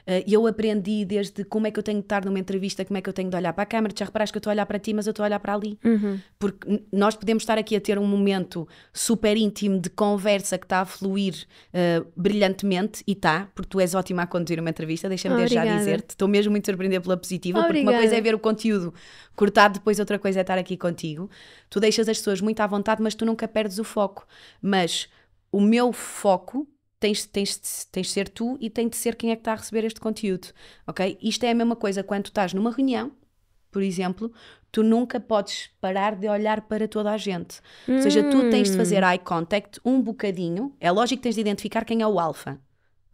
Eh, eu aprendi desde como é que eu tenho de estar numa entrevista, como é que eu tenho de olhar para a câmera, já reparaste que eu estou a olhar para ti, mas eu estou a olhar para ali. Uhum. Porque nós podemos estar aqui a ter um momento super íntimo de conversa que está a fluir uh, brilhantemente, e está, porque tu és ótima a conduzir uma entrevista, deixa-me já dizer-te. Estou mesmo muito surpreendida pela positiva, Obrigada. porque uma coisa é ver o conteúdo cortado, depois outra coisa é estar aqui contigo. Tu deixas as pessoas muito à vontade, mas tu nunca perdes o foco. Mas o meu foco tens, tens, tens de ser tu e tem de ser quem é que está a receber este conteúdo, ok? Isto é a mesma coisa quando estás numa reunião, por exemplo, tu nunca podes parar de olhar para toda a gente. Hum. Ou seja, tu tens de fazer hum. eye contact um bocadinho. É lógico que tens de identificar quem é o alfa,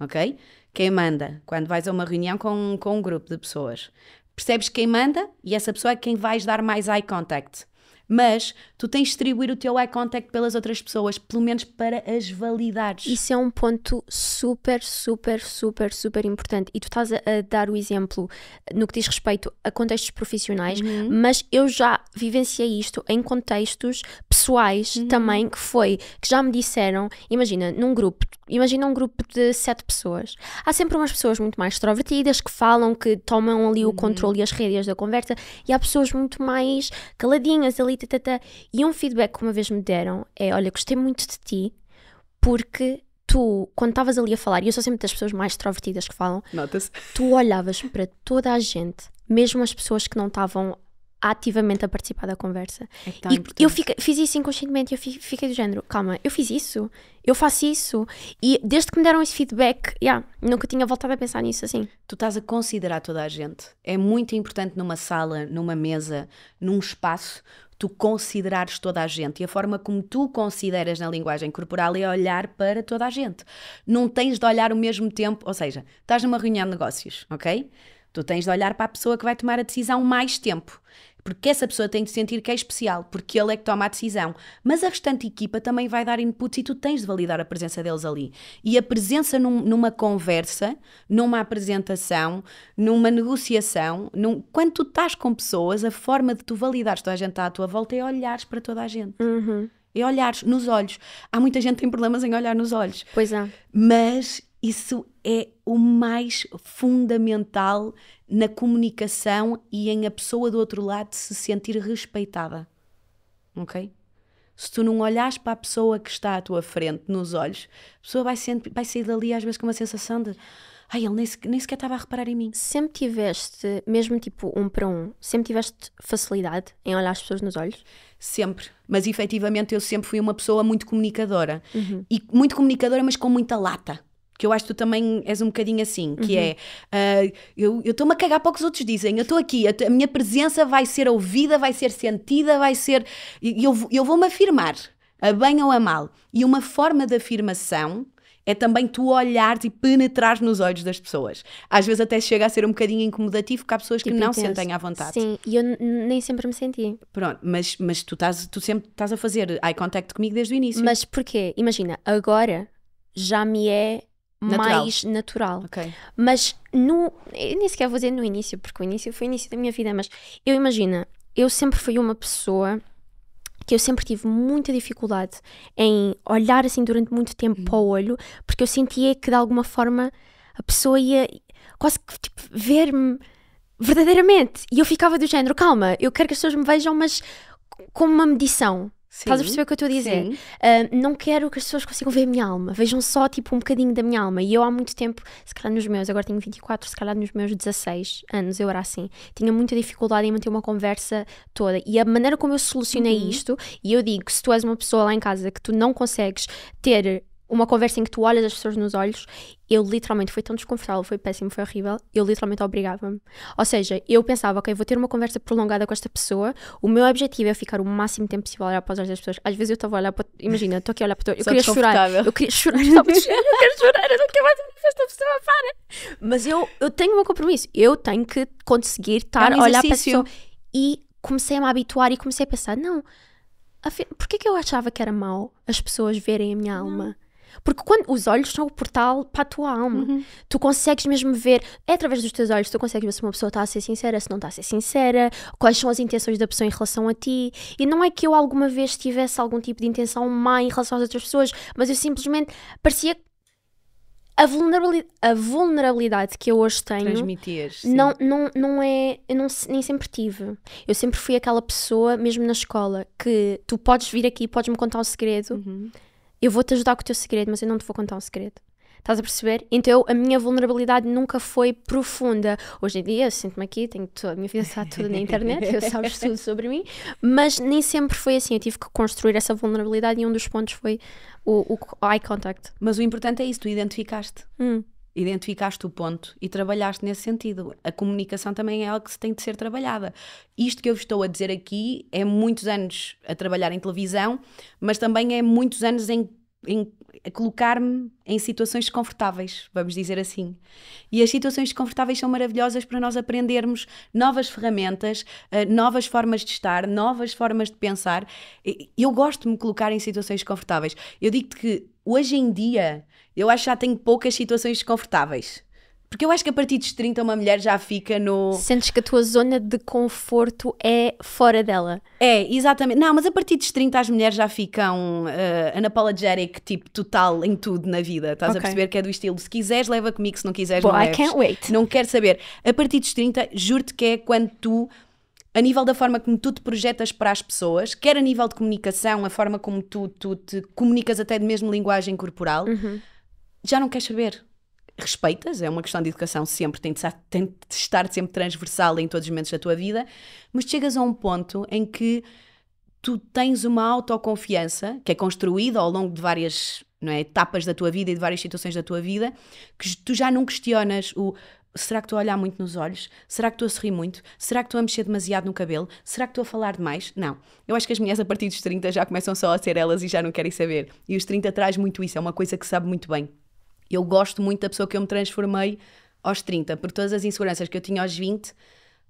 ok? Quem manda, quando vais a uma reunião com, com um grupo de pessoas. Percebes quem manda e essa pessoa é quem vais dar mais eye contact. Mas tu tens de distribuir o teu eye contact pelas outras pessoas, pelo menos para as validades Isso é um ponto super, super, super, super importante. E tu estás a, a dar o exemplo no que diz respeito a contextos profissionais, uhum. mas eu já vivenciei isto em contextos pessoais uhum. também, que foi que já me disseram, imagina, num grupo Imagina um grupo de sete pessoas. Há sempre umas pessoas muito mais extrovertidas que falam, que tomam ali o uhum. controle e as rédeas da conversa, e há pessoas muito mais caladinhas ali, tatata. E um feedback que uma vez me deram é: olha, gostei muito de ti, porque tu, quando estavas ali a falar, e eu sou sempre das pessoas mais extrovertidas que falam, tu olhavas para toda a gente, mesmo as pessoas que não estavam ativamente a participar da conversa. É e importante. eu fico, fiz isso inconscientemente, eu fico, fiquei do género, calma, eu fiz isso, eu faço isso. E desde que me deram esse feedback, yeah, nunca tinha voltado a pensar nisso assim. Tu estás a considerar toda a gente. É muito importante numa sala, numa mesa, num espaço, tu considerares toda a gente e a forma como tu consideras na linguagem corporal é olhar para toda a gente. Não tens de olhar o mesmo tempo, ou seja, estás numa reunião de negócios, ok? Tu tens de olhar para a pessoa que vai tomar a decisão mais tempo porque essa pessoa tem de sentir que é especial, porque ele é que toma a decisão. Mas a restante equipa também vai dar inputs e tu tens de validar a presença deles ali. E a presença num, numa conversa, numa apresentação, numa negociação, num, quando tu estás com pessoas, a forma de tu validares toda a gente à tua volta é olhares para toda a gente. Uhum. É olhares nos olhos. Há muita gente que tem problemas em olhar nos olhos. Pois é. Mas isso é o mais fundamental na comunicação e em a pessoa do outro lado se sentir respeitada. Ok? Se tu não olhas para a pessoa que está à tua frente nos olhos, a pessoa vai, sempre, vai sair dali às vezes com uma sensação de ai, ele nem, nem sequer estava a reparar em mim. Sempre tiveste, mesmo tipo um para um, sempre tiveste facilidade em olhar as pessoas nos olhos? Sempre. Mas efetivamente eu sempre fui uma pessoa muito comunicadora. Uhum. E muito comunicadora, mas com muita lata que eu acho que tu também és um bocadinho assim, que uhum. é uh, eu estou-me a cagar para o que os outros dizem, eu estou aqui, a, a, minha presença vai ser ouvida, vai ser sentida, vai ser. Eu, eu vou-me afirmar, a bem ou a mal. E uma forma de afirmação é também tu olhares e penetrares nos olhos das pessoas. Às vezes até chega a ser um bocadinho incomodativo, porque há pessoas tipo que não intenso. sentem à vontade. Sim, e eu nem sempre me senti. Pronto, mas, mas tu, estás, tu sempre estás a fazer eye contact comigo desde o início. Mas porquê? Imagina, agora já me é natural. mais natural. Okay. Mas no, eu nem sequer vou dizer no início, porque o início foi o início da minha vida, mas eu imagina, eu sempre fui uma pessoa que eu sempre tive muita dificuldade em olhar assim durante muito tempo uhum. para o olho, porque eu sentia que de alguma forma a pessoa ia quase que tipo, ver-me verdadeiramente. E eu ficava do género, calma, eu quero que as pessoas me vejam, mas com uma medição. Sim, Estás a perceber o que eu estou a dizer? Uh, não quero que as pessoas consigam ver a minha alma, vejam só tipo um bocadinho da minha alma. E eu há muito tempo, se calhar nos meus, agora tenho 24, se calhar nos meus 16 anos, eu era assim. Tinha muita dificuldade em manter uma conversa toda. E a maneira como eu solucionei uhum. isto, e eu digo se tu és uma pessoa lá em casa que tu não consegues ter uma conversa em que tu olhas as pessoas nos olhos, eu literalmente foi tão desconfortável, foi péssimo, foi horrível, eu literalmente obrigava-me. Ou seja, eu pensava, ok, vou ter uma conversa prolongada com esta pessoa, o meu objetivo é ficar o máximo tempo possível a olhar para os olhos das pessoas. Às vezes eu estava a olhar para. Imagina, estou aqui a olhar para. Eu queria chorar. Eu queria chorar, eu quero chorar, eu não quero mais esta pessoa, para. Mas eu, eu tenho um compromisso, eu tenho que conseguir estar é um a olhar para a pessoa. E comecei a me habituar e comecei a pensar, não. Porquê que eu achava que era mau as pessoas verem a minha não. alma? Porque quando os olhos são o portal para a tua alma. Uhum. Tu consegues mesmo ver, é através dos teus olhos, tu consegues ver se uma pessoa está a ser sincera, se não está a ser sincera, quais são as intenções da pessoa em relação a ti. E não é que eu alguma vez tivesse algum tipo de intenção má em relação às outras pessoas, mas eu simplesmente parecia a vulnerabilidade, a vulnerabilidade que eu hoje tenho não, não, não é. Eu não, nem sempre tive. Eu sempre fui aquela pessoa, mesmo na escola, que tu podes vir aqui, podes me contar um segredo. Uhum eu vou-te ajudar com o teu segredo, mas eu não te vou contar um segredo. Estás a perceber? Então a minha vulnerabilidade nunca foi profunda. Hoje em dia sinto-me aqui, tenho toda a minha vida está toda na internet, eu sabes tudo sobre mim, mas nem sempre foi assim. Eu tive que construir essa vulnerabilidade e um dos pontos foi o, o eye contact. Mas o importante é isso, tu identificaste. Hum identificaste o ponto e trabalhaste nesse sentido. A comunicação também é algo que se tem de ser trabalhada. Isto que eu estou a dizer aqui é muitos anos a trabalhar em televisão, mas também é muitos anos em, em colocar-me em situações desconfortáveis, vamos dizer assim. E as situações desconfortáveis são maravilhosas para nós aprendermos novas ferramentas, eh, novas formas de estar, novas formas de pensar. Eu gosto de me colocar em situações desconfortáveis. Eu digo-te que hoje em dia eu acho que já tenho poucas situações desconfortáveis. Porque eu acho que a partir dos 30 uma mulher já fica no. Sentes que a tua zona de conforto é fora dela. É, exatamente. Não, mas a partir dos 30 as mulheres já ficam uh, unapologetic, tipo, total em tudo na vida. Estás okay. a perceber que é do estilo. Se quiseres, leva comigo, se não quiseres, Boy, não I leves. can't wait. Não quero saber. A partir dos 30, juro-te que é quando tu. A nível da forma como tu te projetas para as pessoas, quer a nível de comunicação, a forma como tu, tu te comunicas até de mesmo linguagem corporal, uhum já não queres saber. Respeitas, é uma questão de educação sempre, tem de, estar, tem de estar sempre transversal em todos os momentos da tua vida, mas chegas a um ponto em que tu tens uma autoconfiança que é construída ao longo de várias é, etapas da tua vida e de várias situações da tua vida, que tu já não questionas o será que estou a olhar muito nos olhos? Será que estou a sorrir muito? Será que estou a mexer demasiado no cabelo? Será que estou a falar demais? Não. Eu acho que as mulheres a partir dos 30 já começam só a ser elas e já não querem saber. E os 30 traz muito isso, é uma coisa que sabe muito bem. Eu gosto muito da pessoa que eu me transformei aos 30, porque todas as inseguranças que eu tinha aos 20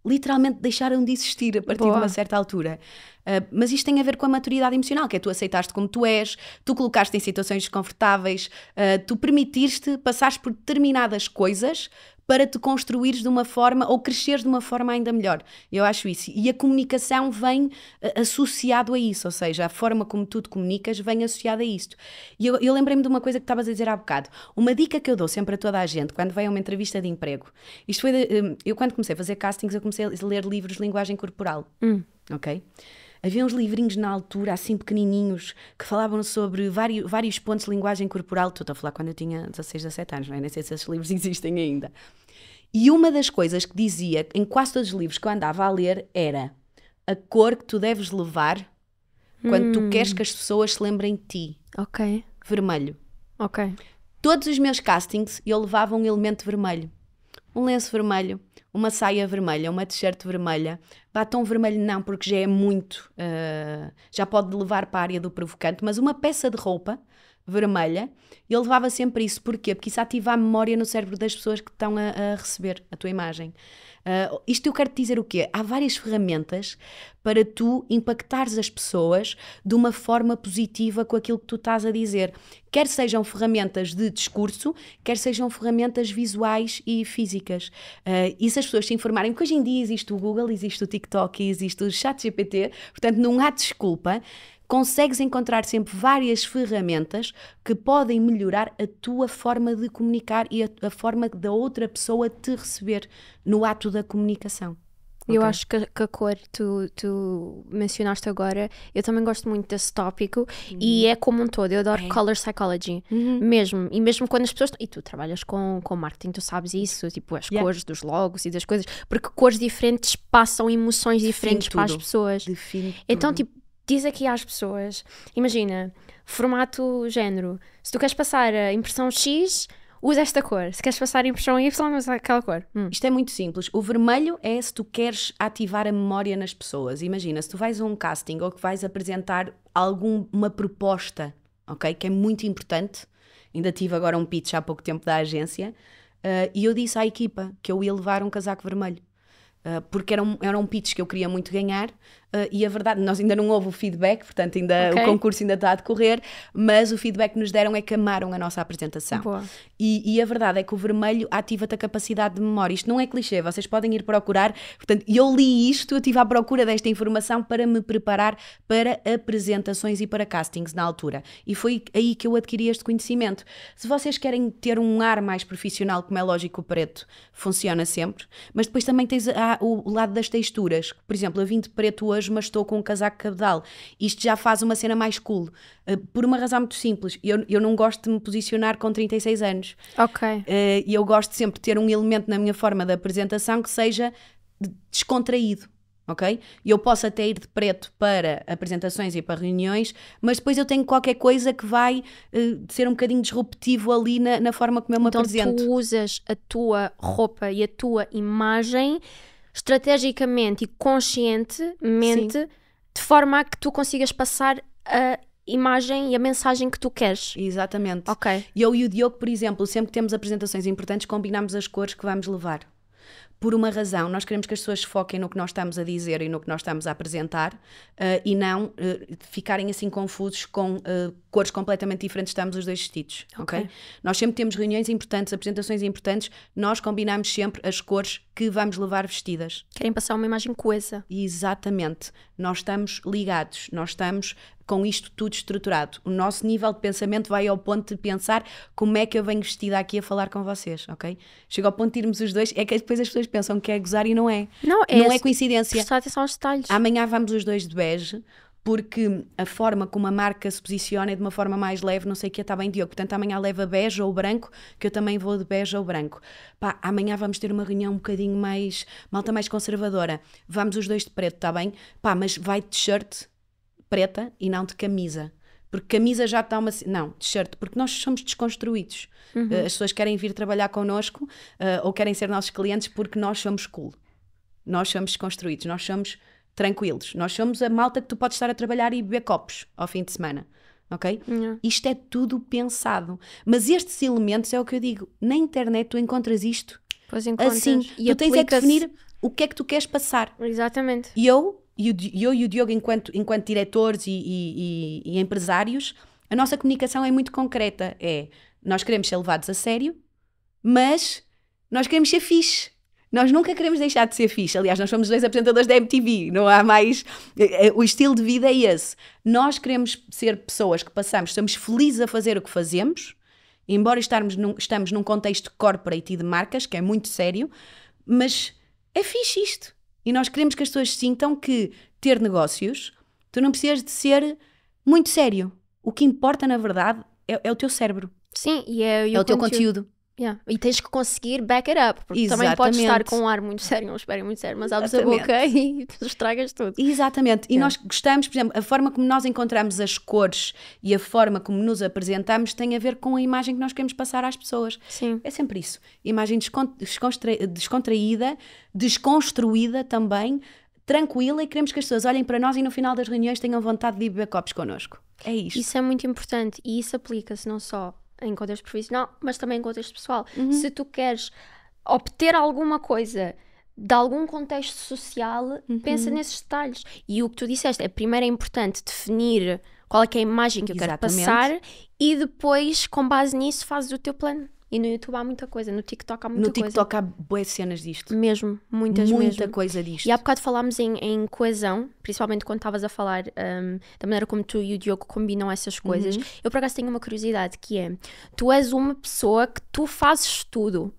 literalmente deixaram de existir a partir Boa. de uma certa altura. Uh, mas isto tem a ver com a maturidade emocional, que é tu aceitaste como tu és, tu colocaste em situações desconfortáveis, uh, tu permitiste passar por determinadas coisas para te construires de uma forma ou cresceres de uma forma ainda melhor. Eu acho isso. E a comunicação vem eh, associado a isso, ou seja, a forma como tu te comunicas vem associada a isto. E eu, eu lembrei-me de uma coisa que estavas a dizer há bocado. Uma dica que eu dou sempre a toda a gente quando vem a uma entrevista de emprego. Isto foi. De, eh, eu, quando comecei a fazer castings, eu comecei a ler livros de linguagem corporal. Hum. Ok? Havia uns livrinhos na altura, assim pequenininhos, que falavam sobre vários, vários pontos de linguagem corporal. Estou a falar quando eu tinha 16, 17 anos, não é? Nem sei se esses livros existem ainda. E uma das coisas que dizia em quase todos os livros que eu andava a ler era a cor que tu deves levar hum. quando tu hum. queres que as pessoas se lembrem de ti. Ok. Vermelho. Ok. Todos os meus castings eu levava um elemento vermelho. Um lenço vermelho, uma saia vermelha, uma t-shirt vermelha, batom vermelho não, porque já é muito, uh, já pode levar para a área do provocante, mas uma peça de roupa vermelha, ele levava sempre isso. Porquê? Porque isso ativa a memória no cérebro das pessoas que estão a, a receber a tua imagem. Uh, isto eu quero te dizer o quê? Há várias ferramentas para tu impactares as pessoas de uma forma positiva com aquilo que tu estás a dizer. Quer sejam ferramentas de discurso, quer sejam ferramentas visuais e físicas. Uh, e se as pessoas se informarem, porque hoje em dia existe o Google, existe o TikTok e existe o ChatGPT, portanto não há desculpa consegues encontrar sempre várias ferramentas que podem melhorar a tua forma de comunicar e a, a forma da outra pessoa te receber no ato da comunicação. Eu okay. acho que, que, a cor tu, tu mencionaste agora, eu também gosto muito desse tópico uhum. e é como um todo, eu adoro é. color psychology uhum. mesmo, e mesmo quando as pessoas e tu trabalhas com, com marketing, tu sabes isso tipo as yeah. cores dos logos e das coisas porque cores diferentes passam emoções diferentes para as pessoas Define então tudo. tipo diz aqui às pessoas, imagina, formato, género, se tu queres passar a impressão X, usa esta cor. Se queres passar a impressão Y, usa aquela cor. Hum. Isto é muito simples. O vermelho é se tu queres ativar a memória nas pessoas. Imagina, se tu vais a um casting ou que vais apresentar alguma proposta, ok? Que é muito importante. Ainda tive agora um pitch há pouco tempo da agência uh, e eu disse à equipa que eu ia levar um casaco vermelho. Uh, porque era um, era um pitch que eu queria muito ganhar, Uh, e a verdade, nós ainda não houve o feedback, portanto ainda okay. o concurso ainda está a decorrer, mas o feedback que nos deram é que amaram a nossa apresentação. E, e, a verdade é que o vermelho ativa-te a capacidade de memória. Isto não é clichê, vocês podem ir procurar. Portanto, eu li isto, eu estive à procura desta informação para me preparar para apresentações e para castings na altura. E foi aí que eu adquiri este conhecimento. Se vocês querem ter um ar mais profissional, como é lógico, o preto funciona sempre, mas depois também tens a, o lado das texturas. Por exemplo, a vinte preto hoje hoje, mas estou com um casaco cabedal. Isto já faz uma cena mais cool. Uh, por uma razão muito simples. Eu, eu não gosto de me posicionar com 36 anos. Ok. Eh, e uh, eu gosto sempre de ter um elemento na minha forma de apresentação que seja descontraído ok? Eu posso até ir de preto para apresentações e para reuniões, mas depois eu tenho qualquer coisa que vai uh, ser um bocadinho disruptivo ali na, na forma como eu me então, apresento. Então tu usas a tua roupa e a tua imagem estrategicamente e conscientemente, Sim. de forma a que tu consigas passar a imagem e a mensagem que tu queres. Exatamente. Ok. Eu e o Diogo, por exemplo, sempre que temos apresentações importantes, combinamos as cores que vamos levar por uma razão, nós queremos que as pessoas foquem no que nós estamos a dizer e no que nós estamos a apresentar uh, e não uh, ficarem assim confusos com uh, cores completamente diferentes estamos os dois vestidos, okay. ok? Nós sempre temos reuniões importantes, apresentações importantes, nós combinamos sempre as cores que vamos levar vestidas. Querem passar uma imagem coesa. Exatamente. Nós estamos ligados, nós estamos com isto tudo estruturado. O nosso nível de pensamento vai ao ponto de pensar como é que eu venho vestida aqui a falar com vocês, ok? Chega ao ponto de irmos os dois, é que depois as pessoas pensam que é gozar e não é. Não é, não é coincidência. Prestar atenção aos detalhes. Amanhã vamos os dois de bege, porque a forma como a marca se posiciona é de uma forma mais leve, não sei o que, está bem Diogo, portanto amanhã leva bege ou branco, que eu também vou de bege ou branco. Pá, amanhã vamos ter uma reunião um bocadinho mais, malta mais conservadora, vamos os dois de preto, está bem? Pá, mas vai de t-shirt, preta e não de camisa. Porque camisa já está uma. Não, t-shirt, porque nós somos desconstruídos. Uhum. Eh, as pessoas querem vir trabalhar connosco eh, ou querem ser nossos clientes porque nós somos cool. Nós somos desconstruídos, nós somos tranquilos. Nós somos a malta que tu podes estar a trabalhar e beber copos ao fim de semana. Ok? Uhum. Isto é tudo pensado. Mas estes elementos é o que eu digo. Na internet tu encontras isto. Pois encontras. Assim, e tu tens é que definir o que é que tu queres passar. Exatamente. E eu e eu e o Diogo, enquanto, enquanto diretores e, e, e, empresários, a nossa comunicação é muito concreta. É, nós queremos ser levados a sério, mas nós queremos ser fixe. Nós nunca queremos deixar de ser fixe. Aliás, nós somos dois apresentadores da MTV, não há mais. Eh, eh, o estilo de vida é esse. Nós queremos ser pessoas que passamos, estamos felizes a fazer o que fazemos, embora estarmos num, estamos num contexto corporate e de marcas, que é muito sério, mas é fixe isto. E nós queremos que as pessoas sintam que ter negócios, tu não precisas de ser muito sério. O que importa, na verdade, é, é o teu cérebro. Sim, e é, é o, o, teu conteúdo. conteúdo. Yeah. E tens que conseguir back it up, porque Exatamente. também podes estar com um ar muito sério, não esperem muito sério, mas abres a boca e estragas tudo. Exatamente, e yeah. nós gostamos, por exemplo, a forma como nós encontramos as cores e a forma como nos apresentamos tem a ver com a imagem que nós queremos passar às pessoas. Sim. É sempre isso. Imagem descontraída, desconstruída também, tranquila e queremos que as pessoas olhem para nós e no final das reuniões tenham vontade de beber copos connosco. É isto. Isso é muito importante e isso aplica-se não só em contexto profissional, mas também em contexto pessoal. Uhum. Se tu queres obter alguma coisa de algum contexto social, uhum. pensa nesses detalhes. E o que tu disseste é primeiro é importante definir qual é, que é a imagem que eu Exatamente. quero passar e depois, com base nisso, fazes o teu plano. E no YouTube há muita coisa, no TikTok há muita coisa. No TikTok há boas cenas disto. Mesmo, muitas muita Muita coisa disto. E há bocado falámos em, em coesão, principalmente quando estavas a falar um, da maneira como tu e o Diogo combinam essas coisas. Uhum. Eu por acaso tenho uma curiosidade que é, tu és uma pessoa que tu fazes tudo.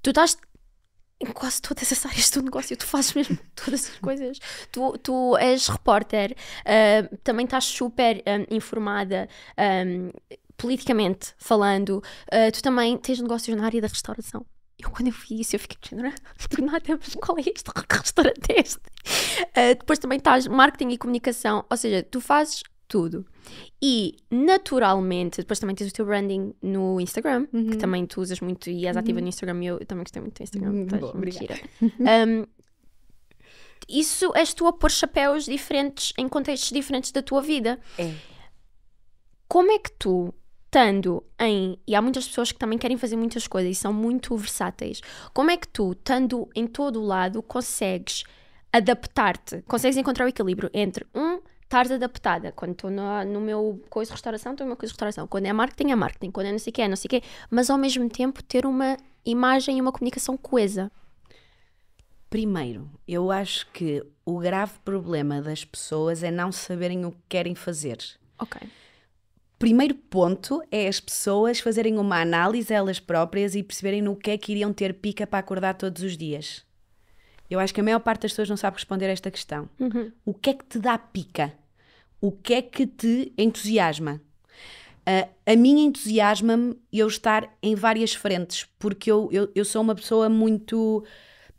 Tu estás em quase todas as áreas do negócio, tu fazes mesmo todas as coisas. Tu, tu és repórter, uh, também estás super um, informada, um, politicamente falando, uh, tu também tens negócios na área da restauração. Eu, quando eu vi isso, eu fiquei de género, ah, do nada, mas qual é este restaurante este? Uh, depois também estás marketing e comunicação, ou seja, tu fazes tudo. E naturalmente, depois também tens o teu branding no Instagram, uhum. que também tu usas muito e és uhum. ativa no Instagram. E eu, eu, também gostei muito do Instagram, uhum. estás mentira. Um, isso és tu a pôr chapéus diferentes em contextos diferentes da tua vida. É. Como é que tu estando em. E há muitas pessoas que também querem fazer muitas coisas e são muito versáteis. Como é que tu, estando em todo o lado, consegues adaptar-te? Consegues encontrar o equilíbrio entre um estar adaptada. Quando estou no, no, meu coisa de restauração, estou no meu coisa de restauração. Quando é marketing, é marketing. Quando é não sei o que, é não sei o que. Mas ao mesmo tempo ter uma imagem e uma comunicação coesa. Primeiro, eu acho que o grave problema das pessoas é não saberem o que querem fazer. Ok primeiro ponto é as pessoas fazerem uma análise elas próprias e perceberem no que é que iriam ter pica para acordar todos os dias. Eu acho que a maior parte das pessoas não sabe responder a esta questão. Uhum. O que é que te dá pica? O que é que te entusiasma? Uh, a minha entusiasma-me eu estar em várias frentes, porque eu, eu, eu sou uma pessoa muito.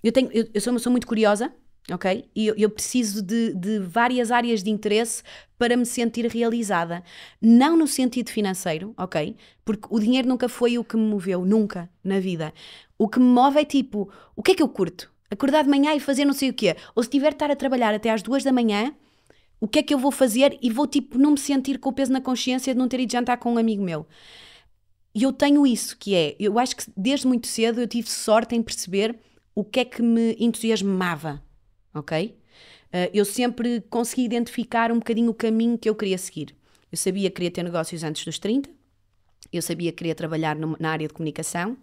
Eu, tenho, eu, eu sou uma pessoa muito curiosa, ok? E eu, eu, preciso de, de várias áreas de interesse para me sentir realizada. Não no sentido financeiro, ok? Porque o dinheiro nunca foi o que me moveu, nunca, na vida. O que me move é tipo, o que é que eu curto? Acordar de manhã e fazer não sei o quê. Ou se tiver de estar a trabalhar até às duas da manhã, o que é que eu vou fazer e vou tipo não me sentir com o peso na consciência de não ter ido jantar com um amigo meu. E eu tenho isso, que é, eu acho que desde muito cedo eu tive sorte em perceber o que é que me entusiasmava, ok? Uh, eu sempre consegui identificar um bocadinho o caminho que eu queria seguir. Eu sabia que queria ter negócios antes dos 30, eu sabia que queria trabalhar na área de comunicação, uh,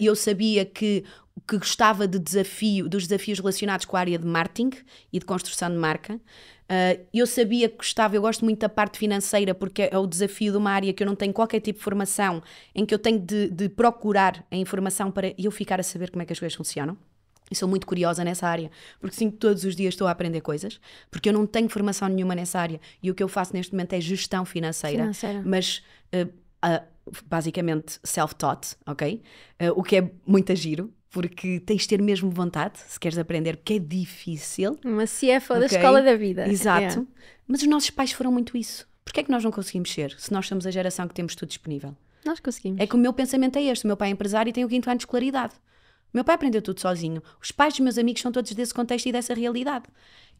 eu sabia que, que gostava de desafio, dos desafios relacionados com a área de marketing e de construção de marca. Uh, eu sabia que gostava, eu gosto muito da parte financeira porque é, é o desafio de uma área que eu não tenho qualquer tipo de formação, em que eu tenho de, de procurar a informação para eu ficar a saber como é que as coisas funcionam. E sou muito curiosa nessa área, porque sinto que todos os dias estou a aprender coisas, porque eu não tenho formação nenhuma nessa área e o que eu faço neste momento é gestão financeira, financeira. mas uh, uh, basicamente self-taught, ok? Uh, o que é muito a giro, porque tens de ter mesmo vontade se queres aprender, porque é difícil. Uma CFO okay? da escola da vida. Exato. Yeah. Mas os nossos pais foram muito isso. Porquê é que nós não conseguimos ser, se nós somos a geração que temos tudo disponível? Nós conseguimos. É que o meu pensamento é este: o meu pai é empresário e tem o quinto ano de escolaridade. Meu pai aprendeu tudo sozinho. Os pais dos meus amigos são todos desse contexto e dessa realidade.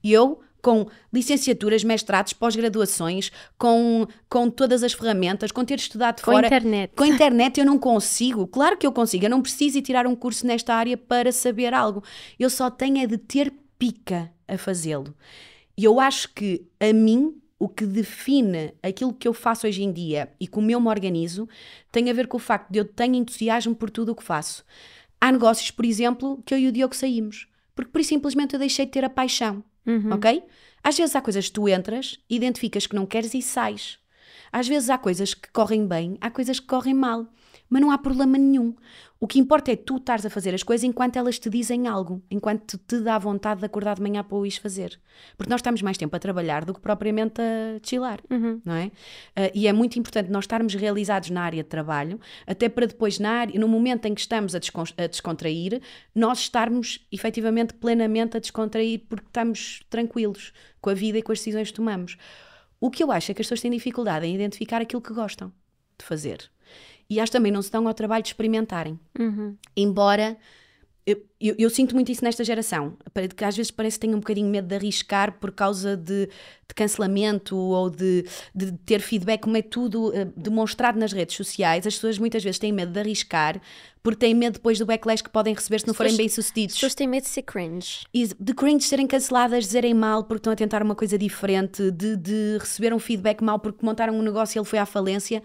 E eu, com licenciaturas, mestrados, pós-graduações, com, com todas as ferramentas, com ter estudado com fora. Com internet. Com internet eu não consigo. Claro que eu consigo. Eu não preciso ir tirar um curso nesta área para saber algo. Eu só tenho é de ter pica a fazê-lo. E eu acho que, a mim, o que define aquilo que eu faço hoje em dia e como eu me organizo tem a ver com o facto de eu ter entusiasmo por tudo o que faço. Há negócios, por exemplo, que eu e o Diogo saímos, porque por simplesmente eu deixei de ter a paixão, uhum. ok? Às vezes há coisas que tu entras, identificas que não queres e sais. Às vezes há coisas que correm bem, há coisas que correm mal mas não há problema nenhum. O que importa é tu estares a fazer as coisas enquanto elas te dizem algo, enquanto te dá vontade de acordar de manhã para o is fazer. Porque nós estamos mais tempo a trabalhar do que propriamente a chilar, uhum. não é? Uh, e é muito importante nós estarmos realizados na área de trabalho, até para depois, na área, no momento em que estamos a, descon a descontrair, nós estarmos efetivamente plenamente a descontrair porque estamos tranquilos com a vida e com as decisões que tomamos. O que eu acho é que as pessoas têm dificuldade em identificar aquilo que gostam de fazer e elas também não se dão ao trabalho de experimentarem. Uhum. Embora eu, eu, eu, sinto muito isso nesta geração, que às vezes parece que tem um bocadinho medo de arriscar por causa de, de cancelamento ou de, de, ter feedback, como é tudo uh, demonstrado nas redes sociais. As pessoas muitas vezes têm medo de arriscar porque têm medo depois do backlash que podem receber se não forem bem-sucedidos. As pessoas têm medo de ser cringe. E de cringe serem canceladas, dizerem mal porque estão a tentar uma coisa diferente, de, de receber um feedback mal porque montaram um negócio e ele foi à falência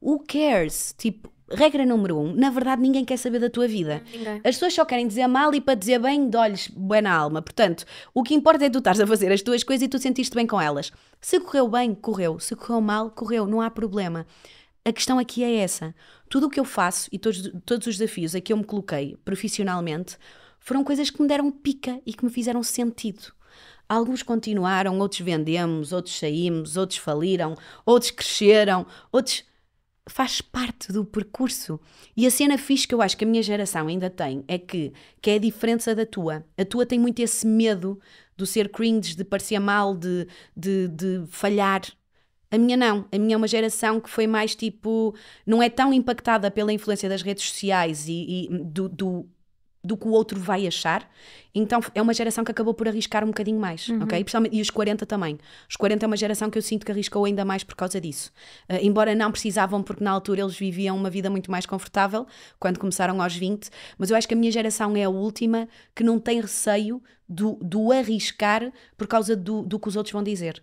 who cares? Tipo, regra número um, na verdade ninguém quer saber da tua vida. Ninguém. As pessoas só querem dizer mal e para dizer bem, de olhos boa na alma. Portanto, o que importa é tu estás a fazer as tuas coisas e tu sentiste bem com elas. Se correu bem, correu. Se correu mal, correu. Não há problema. A questão aqui é essa. Tudo o que eu faço e todos, todos os desafios a que eu me coloquei profissionalmente foram coisas que me deram pica e que me fizeram sentido. Alguns continuaram, outros vendemos, outros saímos, outros faliram, outros cresceram, outros faz parte do percurso. E a cena fixe que eu acho que a minha geração ainda tem é que, que é a diferença da tua. A tua tem muito esse medo do ser cringe, de parecer mal, de, de, de falhar. A minha não. A minha é uma geração que foi mais tipo. não é tão impactada pela influência das redes sociais e, e do, do do que o outro vai achar. Então é uma geração que acabou por arriscar um bocadinho mais, uhum. ok? E os 40 também. Os 40 é uma geração que eu sinto que arriscou ainda mais por causa disso. Uh, embora não precisavam, porque na altura eles viviam uma vida muito mais confortável quando começaram aos 20, mas eu acho que a minha geração é a última que não tem receio do, do arriscar por causa do, do que os outros vão dizer.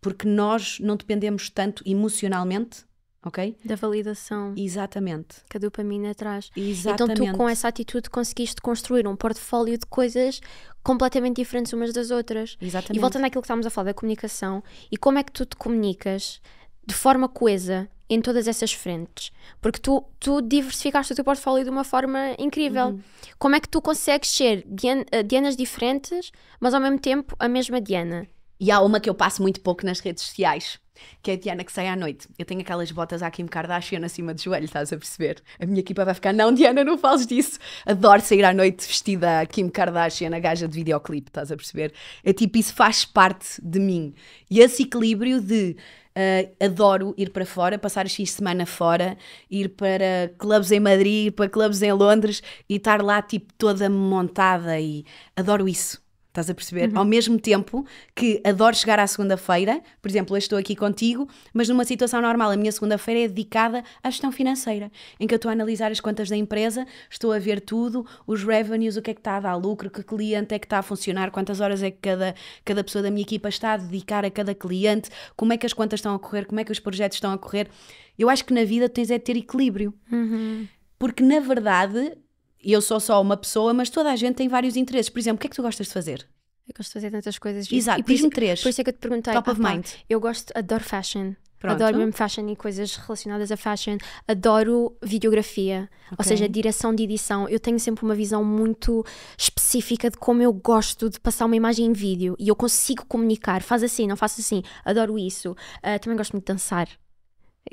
Porque nós não dependemos tanto emocionalmente ok? Da validação. Exatamente. Que a dopamina traz. Exatamente. Então tu com essa atitude conseguiste construir um portfólio de coisas completamente diferentes umas das outras. Exatamente. E voltando àquilo que estávamos a falar da comunicação e como é que tu te comunicas de forma coesa em todas essas frentes, porque tu, tu diversificaste o teu portfólio de uma forma incrível. Uhum. Como é que tu consegues ser eh, Dianas diferentes, mas ao mesmo tempo a mesma Diana? E há uma que eu passo muito pouco nas redes sociais, que é a Diana que sai à noite. Eu tenho aquelas botas à Kim Kardashian acima do joelho, estás a perceber? A minha equipa vai ficar, não, Diana, não fales disso. Adoro sair à noite vestida a Kim Kardashian, a gaja de videoclipe, estás a perceber? É tipo, isso faz parte de mim. E esse equilíbrio de uh, adoro ir para fora, passar X semana fora, ir para clubes em Madrid, ir para clubes em Londres e estar lá, tipo, toda montada e adoro isso Estás a perceber? Uhum. Ao mesmo tempo que adoro chegar à segunda-feira, por exemplo, eu estou aqui contigo, mas numa situação normal, a minha segunda-feira é dedicada à gestão financeira, em que eu estou a analisar as contas da empresa, estou a ver tudo, os revenues, o que é que está a dar lucro, que cliente é que está a funcionar, quantas horas é que cada, cada pessoa da minha equipa está a dedicar a cada cliente, como é que as contas estão a correr, como é que os projetos estão a correr. Eu acho que na vida tens é de ter equilíbrio. Uhum. Porque, na verdade, e eu sou só uma pessoa, mas toda a gente tem vários interesses. Por exemplo, o que é que tu gostas de fazer? Eu gosto de fazer tantas coisas. Exato, diz-me três. Por isso é que eu te perguntei. Top ah, of mind. eu gosto, adoro fashion. Pronto. Adoro mesmo fashion e coisas relacionadas a fashion. Adoro videografia, okay. ou seja, direção de edição. Eu tenho sempre uma visão muito específica de como eu gosto de passar uma imagem em vídeo e eu consigo comunicar. Faz assim, não faço assim. Adoro isso. Uh, também gosto muito de dançar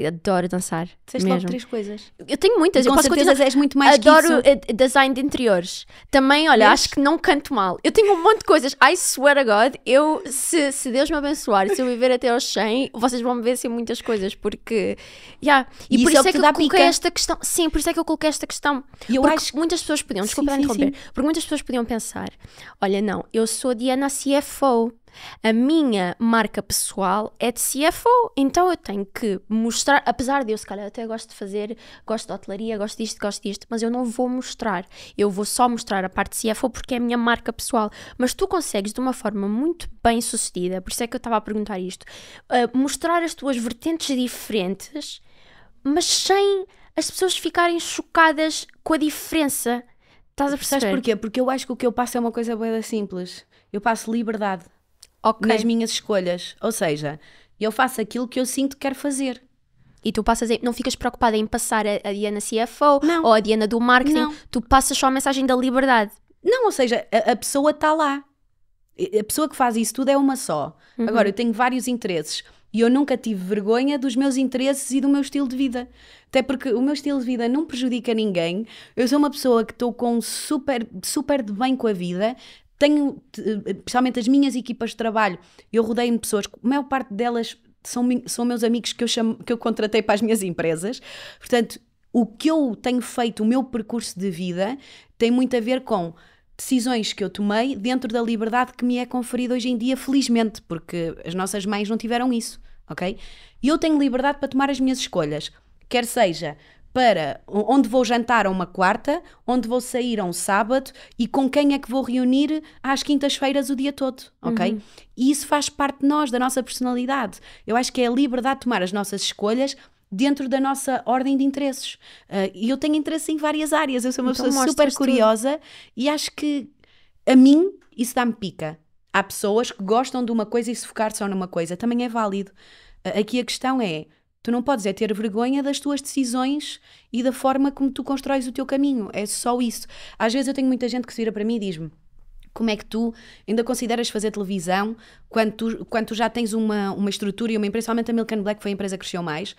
adoro dançar. Fizeste mesmo. logo três coisas. Eu tenho muitas. eu posso certeza continuar. és muito mais Adoro eh, design de interiores. Também, olha, Vês? acho que não canto mal. Eu tenho um monte de coisas. I swear a God, eu, se, se Deus me abençoar, se eu viver até aos 100, vocês vão me ver assim muitas coisas, porque... Yeah. E, e por isso, é, é que eu coloquei pica. esta questão. Sim, por isso é que eu coloquei esta questão. E eu porque acho... muitas pessoas podiam, desculpa sim, sim, interromper, sim. porque muitas pessoas podiam pensar, olha, não, eu sou Diana CFO, a minha marca pessoal é de CFO, então eu tenho que mostrar, apesar de eu se calhar até gosto de fazer, gosto de hotelaria, gosto disto, gosto disto, mas eu não vou mostrar. Eu vou só mostrar a parte de CFO porque é a minha marca pessoal. Mas tu consegues de uma forma muito bem sucedida, por isso é que eu estava a perguntar isto, uh, mostrar as tuas vertentes diferentes, mas sem as pessoas ficarem chocadas com a diferença. Estás a perceber? Sabes porquê? Porque eu acho que o que eu passo é uma coisa bem simples. Eu passo liberdade okay. nas minhas escolhas. Ou seja, eu faço aquilo que eu sinto que quero fazer. E tu passas, não ficas preocupada em passar a, a Diana CFO não. ou a Diana do marketing, não. tu passas só a mensagem da liberdade. Não, ou seja, a, a pessoa está lá. A pessoa que faz isso tudo é uma só. Uhum. Agora, eu tenho vários interesses e eu nunca tive vergonha dos meus interesses e do meu estilo de vida. Até porque o meu estilo de vida não prejudica ninguém. Eu sou uma pessoa que estou com super, super de bem com a vida tenho, principalmente as minhas equipas de trabalho, eu rodeio-me de pessoas, a maior parte delas são, são meus amigos que eu, chamo, que eu contratei para as minhas empresas, portanto, o que eu tenho feito, o meu percurso de vida, tem muito a ver com decisões que eu tomei dentro da liberdade que me é conferida hoje em dia, felizmente, porque as nossas mães não tiveram isso, ok? E eu tenho liberdade para tomar as minhas escolhas, quer seja para onde vou jantar a uma quarta, onde vou sair a um sábado e com quem é que vou reunir às quintas-feiras o dia todo, ok? Uhum. E isso faz parte de nós, da nossa personalidade. Eu acho que é a liberdade de tomar as nossas escolhas dentro da nossa ordem de interesses. Ah, e uh, eu tenho interesse em várias áreas, eu sou uma então, pessoa super curiosa tudo. e acho que a mim isso dá-me pica. Há pessoas que gostam de uma coisa e se focar só numa coisa, também é válido. Ah, aqui a questão é Tu não podes é ter vergonha das tuas decisões e da forma como tu constróis o teu caminho. É só isso. Às vezes eu tenho muita gente que se vira para mim e diz-me: como é que tu ainda consideras fazer televisão quando tu, quando tu já tens uma, uma estrutura e uma empresa, somente a Milken Black foi a empresa que cresceu mais,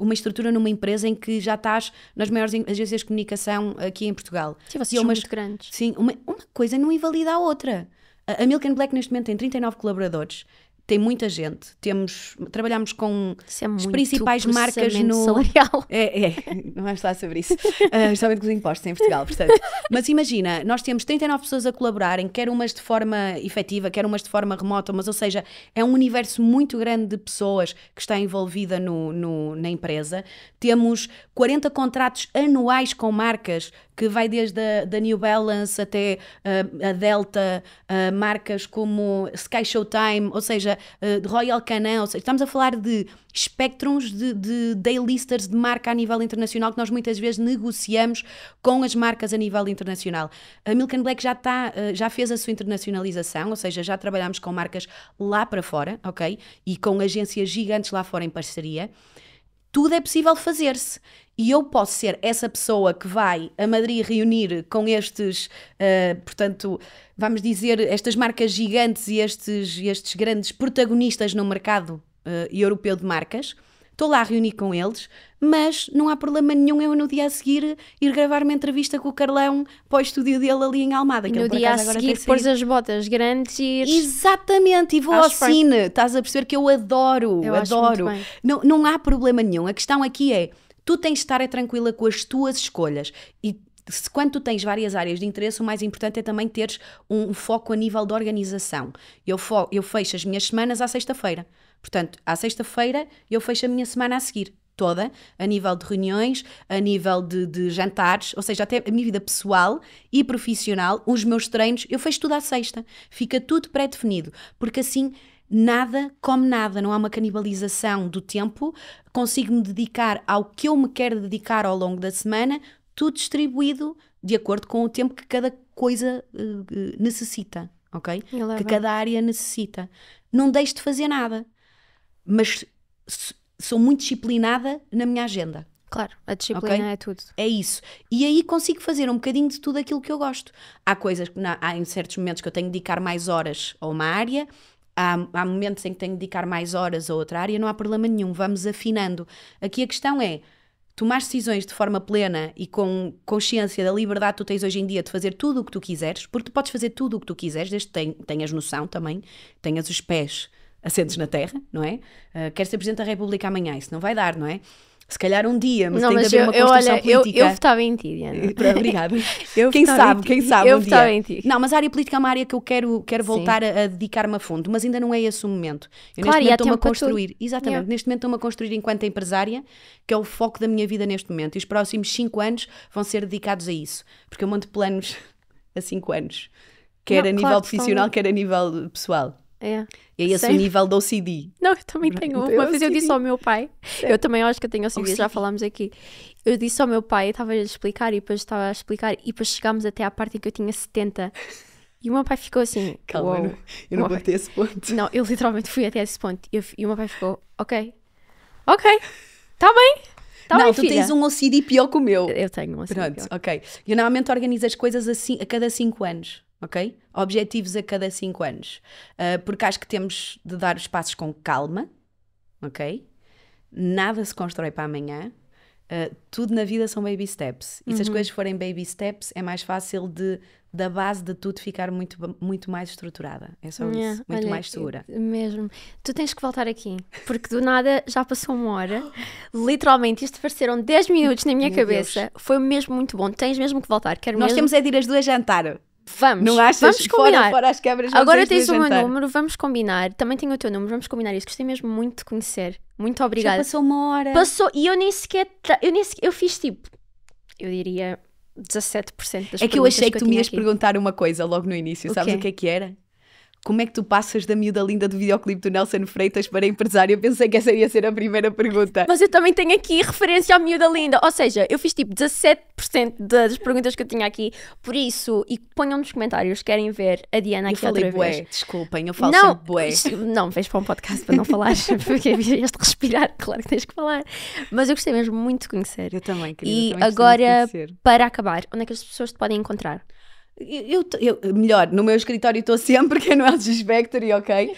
uma estrutura numa empresa em que já estás nas maiores agências de comunicação aqui em Portugal. Sim, vocês e é são muito grandes. Sim, uma, uma coisa não invalida a outra. A Milken Black neste momento tem 39 colaboradores tem muita gente. Temos, trabalhamos com é as principais marcas no. Salarial. É, é, não vamos falar sobre isso. uh, ah, justamente com os impostos em Portugal, portanto. Mas imagina, nós temos 39 pessoas a colaborarem, quer umas de forma efetiva, quer umas de forma remota, mas ou seja, é um universo muito grande de pessoas que está envolvida no, no na empresa. Temos 40 contratos anuais com marcas que vai desde a da New Balance até uh, a Delta, uh, marcas como Sky Showtime, ou seja, uh, Royal Canin, ou seja, estamos a falar de espectros de, de daylisters de marca a nível internacional que nós muitas vezes negociamos com as marcas a nível internacional. A Milk and Black já, tá, já fez a sua internacionalização, ou seja, já trabalhamos com marcas lá para fora, ok? E com agências gigantes lá fora em parceria tudo é possível fazer-se. E eu posso ser essa pessoa que vai a Madrid reunir com estes, uh, portanto, vamos dizer, estas marcas gigantes e estes, estes grandes protagonistas no mercado uh, europeu de marcas estou lá a reunir com eles, mas não há problema nenhum eu no dia a seguir ir gravar uma entrevista com o Carlão para o estúdio dele ali em Almada. Que no dia a seguir pôr as botas grandes e ir... Exatamente, e vou acho ao cine. Estás a perceber que eu adoro, eu adoro. Não, não há problema nenhum. A questão aqui é, tu tens de estar é tranquila com as tuas escolhas e se quando tu tens várias áreas de interesse, o mais importante é também teres um foco a nível de organização. Eu, fo eu fecho as minhas semanas à sexta-feira. Portanto, à sexta-feira eu fecho a minha semana a seguir, toda, a nível de reuniões, a nível de, de, jantares, ou seja, até a minha vida pessoal e profissional, os meus treinos, eu fecho tudo à sexta. Fica tudo pré-definido, porque assim nada come nada, não há uma canibalização do tempo, consigo me dedicar ao que eu me quero dedicar ao longo da semana, tudo distribuído de acordo com o tempo que cada coisa uh, necessita, ok? Que cada área necessita. Não deixe de fazer nada mas sou muito disciplinada na minha agenda. Claro, a disciplina okay? é tudo. É isso. E aí consigo fazer um bocadinho de tudo aquilo que eu gosto. Há coisas, há em certos momentos que eu tenho de dedicar mais horas a uma área, há, há momentos em que tenho de dedicar mais horas a outra área, não há problema nenhum, vamos afinando. Aqui a questão é tomar decisões de forma plena e com consciência da liberdade que tu tens hoje em dia de fazer tudo o que tu quiseres, porque tu podes fazer tudo o que tu quiseres, desde que tenhas noção também, tenhas os pés assentes na terra, não é? Uh, eh, quer ser Presidente da República amanhã, isso não vai dar, não é? Se calhar um dia, mas não, tem mas de haver eu, uma construção eu, olha, política. Eu, eu votava em ti, Diana. Obrigada. quem sabe, quem sabe eu um votava dia. em ti. Não, mas a área política é uma área que eu quero, quero voltar Sim. a, dedicar-me a fundo, mas ainda não é esse o momento. Eu claro, neste momento estou-me a construir. Exatamente, yeah. neste momento estou-me a construir enquanto empresária, que é o foco da minha vida neste momento. E os próximos 5 anos vão ser dedicados a isso, porque eu monto planos a 5 anos, quer não, a nível profissional, quer a nível pessoal. É. E é esse o nível do OCD. Não, eu também tenho. Uma vez eu disse ao meu pai, Sim. eu também acho que eu tenho OCD, OCD. já falámos aqui. Eu disse ao meu pai, estava a explicar e depois estava a explicar e depois chegámos até à parte em que eu tinha 70. E o meu pai ficou assim, calma, Uou. eu não vou até esse ponto. Não, eu literalmente fui até esse ponto. E, eu, e o meu pai ficou, ok, ok, está bem. Tá não, bem, tu filha. tens um OCD pior que o meu. Eu tenho um OCD Pronto, pior. ok. Eu normalmente organizo as coisas assim, a cada 5 anos ok? Objetivos a cada 5 anos. Uh, porque acho que temos de dar os passos com calma, ok? Nada se constrói para amanhã. Uh, tudo na vida são baby steps. E uhum. se as uhum. coisas forem baby steps, é mais fácil de da base de tudo ficar muito, muito mais estruturada. É só yeah, isso. Muito olha, mais segura. Mesmo. Tu tens que voltar aqui, porque do nada já passou uma hora. Literalmente, isto pareceram 10 minutos na minha Meu cabeça. Deus. Foi mesmo muito bom. Tens mesmo que voltar. Quero Nós mesmo... temos é de ir as duas jantar. Vamos, não achas? vamos combinar. Fora, fora as Agora tens o meu número, vamos combinar. Também tenho o teu número, vamos combinar isso. Gostei mesmo muito de conhecer. Muito obrigada. Já passou uma hora. Passou, e eu nem sequer. Eu, nem sequer, eu fiz tipo. Eu diria 17% das É que eu achei que, que tu me ias aqui. perguntar uma coisa logo no início. Sabes o que é que era? Como é que tu passas da miúda linda do videoclipe do Nelson Freitas para empresária? Eu pensei que essa ia ser a primeira pergunta. Mas eu também tenho aqui referência à miúda linda. Ou seja, eu fiz tipo 17% das perguntas que eu tinha aqui. Por isso, e ponham nos comentários se querem ver a Diana aqui eu falei outra bué. vez. Desculpem, eu falo não, sempre bué. não, vês para um podcast para não falar, porque de é respirar, claro que tens que falar. Mas eu gostei mesmo muito de conhecer. Eu também, querida. E também agora, para acabar, onde é que as pessoas te podem encontrar? eu, eu, melhor, no meu escritório estou sempre, que é no LG Spectre, ok? Uh,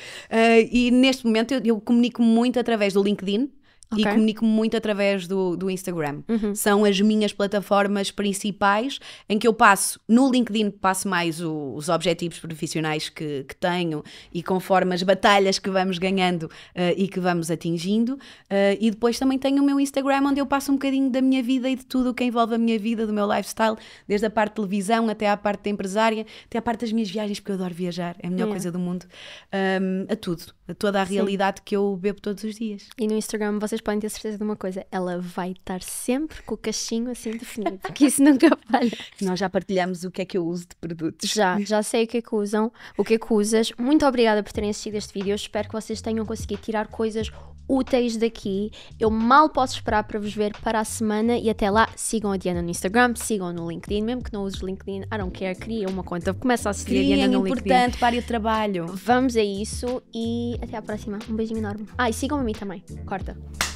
e neste momento eu, eu comunico muito através do LinkedIn. Okay. E comunico-me muito através do, do Instagram. Uhum. São as minhas plataformas principais em que eu passo, no LinkedIn, passo mais o, os objetivos profissionais que, que tenho e conforme as batalhas que vamos ganhando uh, e que vamos atingindo. Uh, e depois também tenho o meu Instagram, onde eu passo um bocadinho da minha vida e de tudo o que envolve a minha vida, do meu lifestyle, desde a parte de televisão até à parte da empresária, até à parte das minhas viagens, porque eu adoro viajar, é a melhor yeah. coisa do mundo, um, ehm, a tudo toda a realidade que eu bebo todos os dias. E no Instagram vocês podem ter certeza de uma coisa: ela vai estar sempre com o cachinho assim definido, porque isso nunca falha. Nós já partilhamos o que é que eu uso de produtos. Já, já sei o que é que usam, o que é que usas. Muito obrigada por terem assistido este vídeo. Eu espero que vocês tenham conseguido tirar coisas úteis daqui. Eu mal posso esperar para vos ver para a semana e até lá sigam a Diana no Instagram, sigam no LinkedIn, mesmo que não uses LinkedIn, I don't care, cria uma conta, começa a seguir Criem a Diana no é LinkedIn. importante para o trabalho. Vamos a isso e até à próxima. Um beijinho enorme. Ah, e sigam a mim também. Corta.